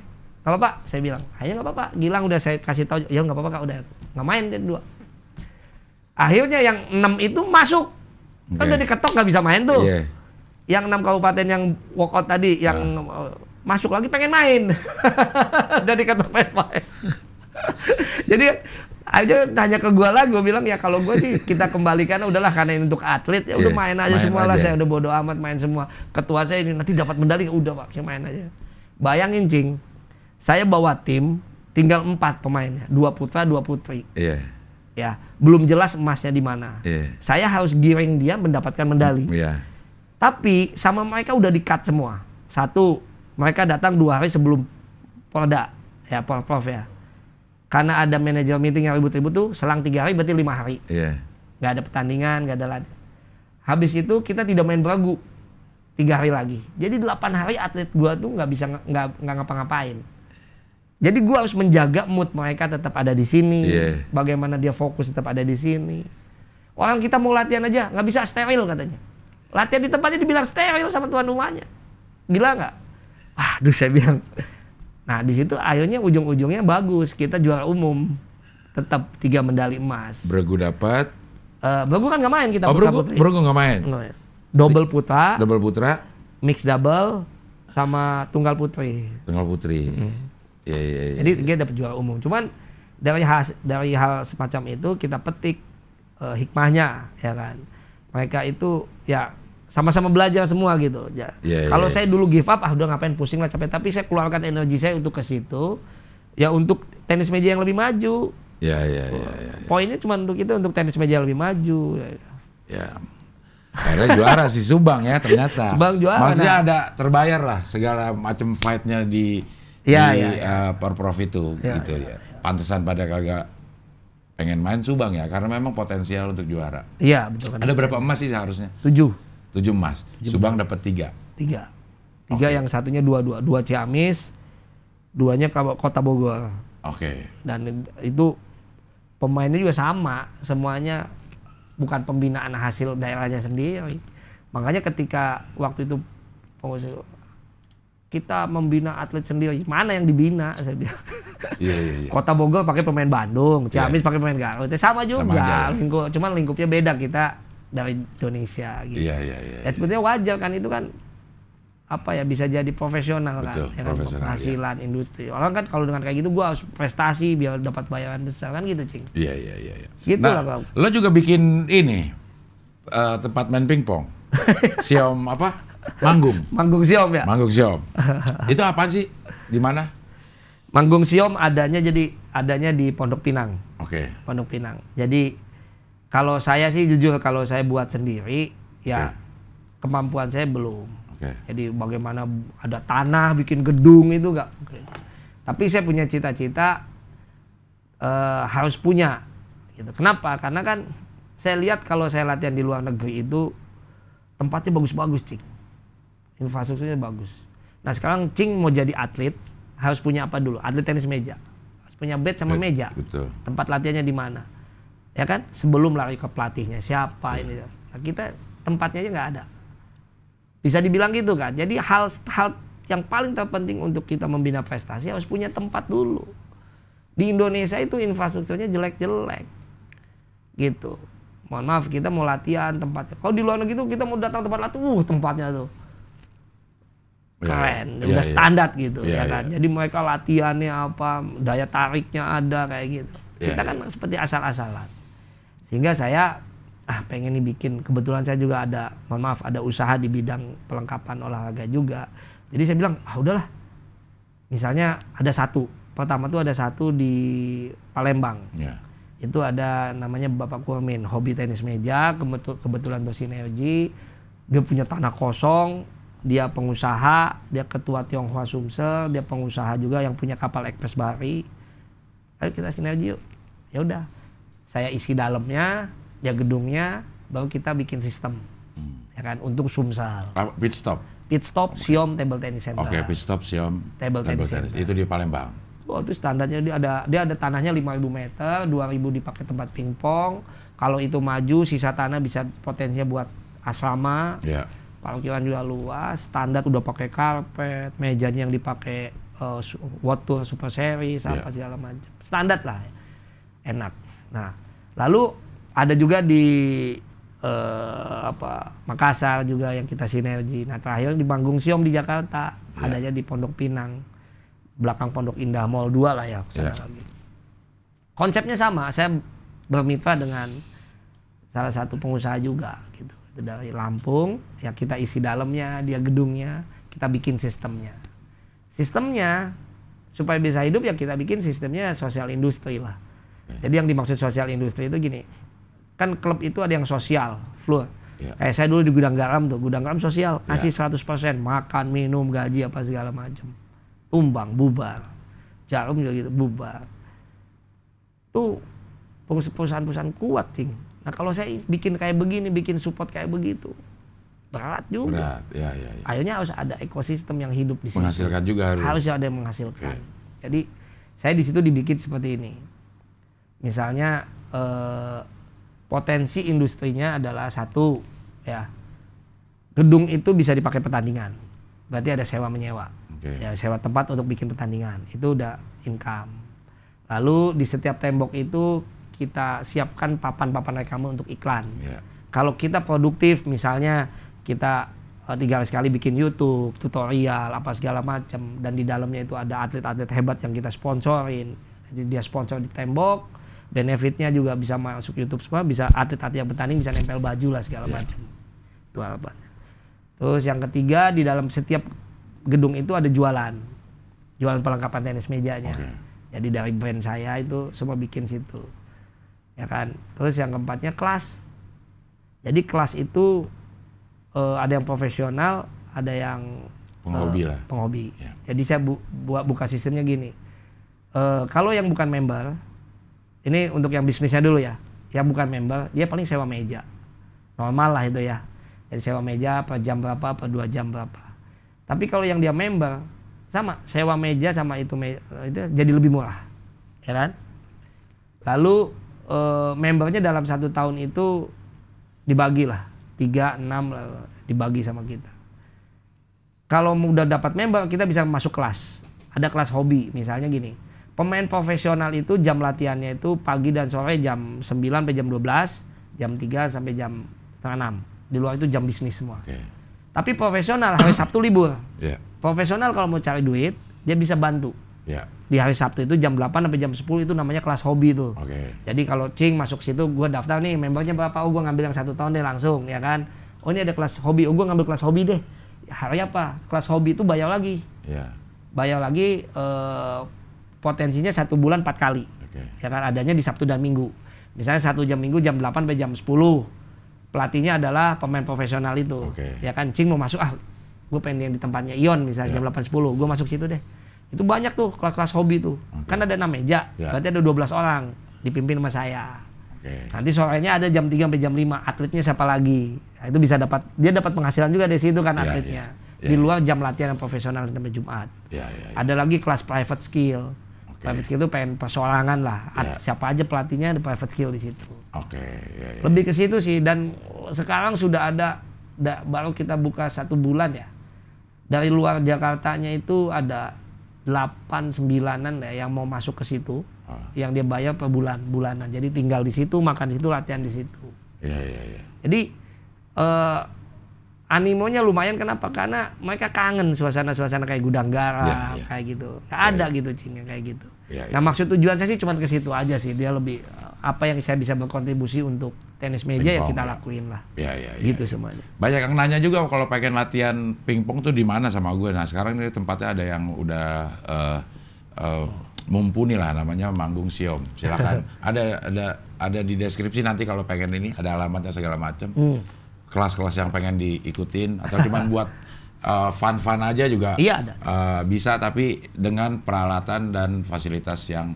Gak apa-apa, saya bilang. Ayo ah, iya, nggak apa-apa. Gilang udah saya kasih tahu. Ya nggak apa-apa kak, udah nggak main dia dua. Akhirnya yang enam itu masuk. Okay. Kan udah diketok nggak bisa main tuh. Yeah. Yang enam kabupaten yang walkout tadi, yang uh. masuk lagi pengen main. [laughs] udah diketok main-main. [laughs] jadi aja tanya ke gue lah, gue bilang ya kalau gue sih kita kembalikan udahlah karena ini untuk atlet ya udah yeah, main aja main semua aja. lah saya udah bodo amat main semua. Ketua saya ini nanti dapat medali ya udah pak, saya main aja. Bayangin cing, saya bawa tim tinggal empat pemainnya, dua putra dua putri. Yeah. Ya belum jelas emasnya di mana. Yeah. Saya harus giring dia mendapatkan medali. Yeah. Tapi sama mereka udah di cut semua. Satu mereka datang dua hari sebelum Polda ya Pol Prof ya karena ada manajer meeting yang ribut-ribut tuh selang tiga hari berarti lima hari yeah. nggak ada pertandingan nggak ada lagi. habis itu kita tidak main beragu tiga hari lagi jadi delapan hari atlet gua tuh nggak bisa nggak nggak ngapa-ngapain jadi gua harus menjaga mood mereka tetap ada di sini yeah. bagaimana dia fokus tetap ada di sini orang kita mau latihan aja nggak bisa steril katanya latihan di tempatnya dibilang steril sama tuan rumahnya gila nggak Aduh saya bilang Nah, di situ akhirnya ujung-ujungnya bagus. Kita juara umum. Tetap tiga medali emas. Bergu dapat? Uh, eh, bergu kan nggak main kita oh, putra bergu, nggak main? main. Double putra. Double putra. Mix double sama tunggal putri. Tunggal putri. Hmm. Ya, ya, ya. Jadi dia dapat juara umum. Cuman dari hal dari hal semacam itu kita petik uh, hikmahnya ya kan. Mereka itu ya sama-sama belajar semua gitu. Ya. Yeah, iya, Kalau yeah, saya dulu give up, ah udah ngapain pusing lah capek. Tapi saya keluarkan energi saya untuk ke situ, ya untuk tenis meja yang lebih maju. Ya, ya, ya, yeah. Iya, iya. Poinnya cuma untuk itu untuk tenis meja yang lebih maju. Ya. Yeah. Akhirnya ya. juara si Subang ya ternyata. Subang juara. Maksudnya ada terbayar lah segala macam fightnya di ya, di ya, ya. Uh, eh, per prof itu ya, gitu ya. ya. Pantesan pada kagak pengen main Subang ya karena memang potensial untuk juara. Iya betul. Kan. Ada berapa emas sih seharusnya? Tujuh. Tujuh emas. Subang dapat tiga. Tiga. Tiga okay. yang satunya dua dua dua Ciamis, duanya Kota Bogor. Oke. Okay. Dan itu pemainnya juga sama, semuanya bukan pembinaan hasil daerahnya sendiri. Makanya ketika waktu itu kita membina atlet sendiri, mana yang dibina saya bilang. Yeah, yeah, yeah. Kota Bogor pakai pemain Bandung, iya. Ciamis yeah. pakai pemain Garut. Sama juga, sama aja, ya. lingkup, cuman lingkupnya beda kita dari Indonesia gitu. Iya, iya, iya. Ya, sebetulnya wajar kan itu kan apa ya bisa jadi profesional kan, Betul, kan, ya kan iya. penghasilan iya. industri orang kan kalau dengan kayak gitu gue harus prestasi biar dapat bayaran besar kan gitu cing iya iya iya iya. gitu nah, lah lo juga bikin ini uh, tempat main pingpong [laughs] siom apa manggung manggung siom ya manggung siom [laughs] itu apa sih di mana manggung siom adanya jadi adanya di Pondok Pinang oke okay. Pondok Pinang jadi kalau saya sih jujur kalau saya buat sendiri ya okay. kemampuan saya belum. Okay. Jadi bagaimana ada tanah bikin gedung itu enggak mungkin. Tapi saya punya cita-cita uh, harus punya. Gitu. Kenapa? Karena kan saya lihat kalau saya latihan di luar negeri itu tempatnya bagus-bagus, Cing. Infrastrukturnya bagus. Nah, sekarang Cing mau jadi atlet harus punya apa dulu? Atlet tenis meja. Harus punya bed sama meja. Betul. Tempat latihannya di mana? ya kan sebelum lari ke pelatihnya siapa iya. ini nah, kita tempatnya aja nggak ada bisa dibilang gitu kan jadi hal hal yang paling terpenting untuk kita membina prestasi harus punya tempat dulu di Indonesia itu infrastrukturnya jelek-jelek gitu mohon maaf kita mau latihan tempatnya kalau di luar negeri itu kita mau datang tempat latihan uh tempatnya tuh iya, iya. keren gitu, ya, udah ya, standar ya. gitu ya, ya kan ya. jadi mereka latihannya apa daya tariknya ada kayak gitu kita kan seperti asal-asalan sehingga saya ah pengen bikin kebetulan saya juga ada mohon maaf ada usaha di bidang pelengkapan olahraga juga jadi saya bilang ah udahlah misalnya ada satu pertama tuh ada satu di Palembang yeah. itu ada namanya Bapak Kurmin hobi tenis meja kebetulan bersinergi dia punya tanah kosong dia pengusaha dia ketua Tionghoa Sumsel dia pengusaha juga yang punya kapal ekspres Bari ayo kita sinergi yuk ya udah saya isi dalamnya, ya gedungnya, baru kita bikin sistem. Hmm. Ya kan, untuk Sumsel. Pit stop. Pit stop okay. Siom Table Tennis Center. Oke, okay, pit stop Siom Table, table tennis, tennis. center Itu di Palembang. Oh, itu standarnya dia ada dia ada tanahnya 5000 meter, 2000 dipakai tempat pingpong. Kalau itu maju sisa tanah bisa potensinya buat asrama. Yeah. Parkiran juga luas, standar udah pakai karpet, mejanya yang dipakai uh, eh, water super series yeah. apa segala macam. Standar lah. Enak. Nah, Lalu ada juga di eh, apa Makassar juga yang kita sinergi. Nah terakhir di Banggung Siom di Jakarta, yeah. adanya di Pondok Pinang, belakang Pondok Indah Mall 2 lah ya. Yeah. Lagi. Konsepnya sama, saya bermitra dengan salah satu pengusaha juga gitu. Itu dari Lampung, ya kita isi dalamnya, dia gedungnya, kita bikin sistemnya. Sistemnya supaya bisa hidup ya kita bikin sistemnya sosial industri lah jadi yang dimaksud sosial industri itu gini, kan klub itu ada yang sosial, floor. Yeah. Kayak saya dulu di gudang garam tuh, gudang garam sosial, ya. kasih yeah. 100%, makan, minum, gaji apa segala macam. Tumbang, bubar. Jarum juga gitu, bubar. Tuh perusahaan-perusahaan kuat, ting. Nah, kalau saya bikin kayak begini, bikin support kayak begitu, berat juga. Berat, ya, ya, ya. Akhirnya harus ada ekosistem yang hidup di sini. Menghasilkan juga harus. Harus ada yang menghasilkan. Okay. Jadi saya di situ dibikin seperti ini misalnya eh, potensi industrinya adalah satu ya gedung itu bisa dipakai pertandingan berarti ada sewa menyewa okay. ya sewa tempat untuk bikin pertandingan itu udah income lalu di setiap tembok itu kita siapkan papan-papan rekaman untuk iklan yeah. kalau kita produktif misalnya kita eh, tiga sekali bikin YouTube tutorial apa segala macam dan di dalamnya itu ada atlet-atlet hebat yang kita sponsorin jadi dia sponsor di tembok benefitnya juga bisa masuk YouTube semua bisa atlet-atlet yang bertanding bisa nempel baju lah segala ya. macam itu terus yang ketiga di dalam setiap gedung itu ada jualan jualan perlengkapan tenis mejanya okay. jadi dari brand saya itu semua bikin situ ya kan terus yang keempatnya kelas jadi kelas itu uh, ada yang profesional ada yang penghobi uh, lah penghobi yeah. jadi saya bu buat buka sistemnya gini uh, kalau yang bukan member ini untuk yang bisnisnya dulu ya. Yang bukan member, dia paling sewa meja. Normal lah itu ya. Jadi sewa meja per jam berapa, per dua jam berapa. Tapi kalau yang dia member, sama sewa meja sama itu meja, itu jadi lebih murah, ya kan? Lalu e, membernya dalam satu tahun itu dibagi lah tiga enam eh, dibagi sama kita. Kalau udah dapat member kita bisa masuk kelas. Ada kelas hobi misalnya gini Pemain profesional itu jam latihannya itu pagi dan sore jam 9 sampai jam 12, jam 3 sampai jam setengah 6. Di luar itu jam bisnis semua. Okay. Tapi profesional hari Sabtu libur. Yeah. Profesional kalau mau cari duit, dia bisa bantu. Yeah. Di hari Sabtu itu jam 8 sampai jam 10 itu namanya kelas hobi tuh. Okay. Jadi kalau Cing masuk situ, gue daftar nih membernya berapa, oh gue ngambil yang satu tahun deh langsung, ya kan. Oh ini ada kelas hobi, oh gue ngambil kelas hobi deh. Hari apa? Kelas hobi itu bayar lagi. Yeah. Bayar lagi uh, potensinya satu bulan empat kali. Okay. Ya kan adanya di Sabtu dan Minggu. Misalnya satu jam Minggu jam 8 sampai jam 10. Pelatihnya adalah pemain profesional itu. Okay. Ya kan Cing mau masuk ah gue pengen yang di tempatnya Ion misalnya yeah. jam sepuluh, gue masuk situ deh. Itu banyak tuh kelas-kelas hobi tuh. Okay. Kan ada 6 meja, yeah. berarti ada 12 orang dipimpin sama saya. Okay. Nanti sorenya ada jam 3 sampai jam 5 atletnya siapa lagi. Nah, itu bisa dapat dia dapat penghasilan juga dari situ kan yeah, ya. atletnya. Yeah. Di ya. luar jam latihan yang profesional sampai Jumat. Yeah, yeah, yeah. Ada lagi kelas private skill Okay. Private skill itu pengen persoalangan lah. Yeah. Siapa aja pelatihnya ada private skill di situ. Oke. Okay. Ya, yeah, yeah. Lebih ke situ sih dan sekarang sudah ada da, baru kita buka satu bulan ya. Dari luar Jakarta nya itu ada delapan sembilanan ya yang mau masuk ke situ. Ah. Yang dia bayar per bulan bulanan. Jadi tinggal di situ, makan di situ, latihan di situ. yeah, yeah, yeah. Jadi uh, animonya lumayan kenapa karena mereka kangen suasana-suasana kayak gudang garam ya, ya. kayak gitu ya, ada ya, ada gitu cingnya kayak gitu Ya, nah maksud tujuan saya sih cuma ke situ aja sih. Dia lebih eh, apa yang saya bisa berkontribusi untuk tenis meja ya kita ya. lakuin lah. Ya, ya, ya, gitu ya. semuanya. Banyak yang nanya juga kalau pengen latihan pingpong tuh di mana sama gue. Nah sekarang ini tempatnya ada yang udah uh, uh, mumpuni lah namanya Manggung Siom. Silakan. [laughs] ada ada ada di deskripsi nanti kalau pengen ini ada alamatnya segala macam. Hmm. Kelas-kelas yang pengen diikutin atau cuma [laughs] buat uh, eh, fan fun aja juga iya, ada. Uh, bisa tapi dengan peralatan dan fasilitas yang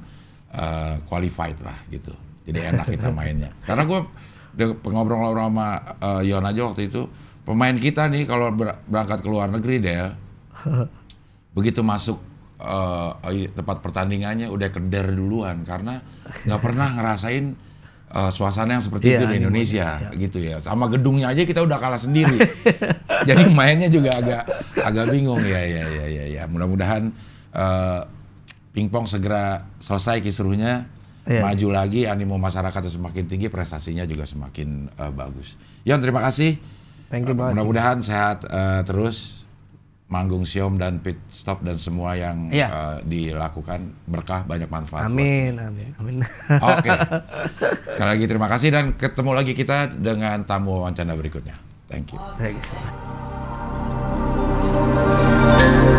uh, qualified lah gitu. Jadi enak kita mainnya. [laughs] Karena gue pengobrol-ngobrol sama uh, Yon aja waktu itu pemain kita nih kalau berangkat ke luar negeri deh [laughs] begitu masuk uh, tempat pertandingannya udah keder duluan karena nggak pernah ngerasain uh, suasana yang seperti yeah, itu di Indonesia ya. gitu ya. Sama gedungnya aja kita udah kalah sendiri. [laughs] Jadi mainnya juga agak agak bingung ya ya ya ya ya. Mudah-mudahan uh, pingpong segera selesai kisruhnya. Yeah. Maju lagi animo masyarakat semakin tinggi, prestasinya juga semakin uh, bagus. Yon terima kasih. Thank you uh, Mudah-mudahan sehat uh, terus manggung siom dan pit stop dan semua yang ya. uh, dilakukan berkah banyak manfaat. Amin, amin, amin. Oke, okay. [laughs] sekali lagi terima kasih dan ketemu lagi kita dengan tamu wawancara berikutnya. Thank you. Thank you.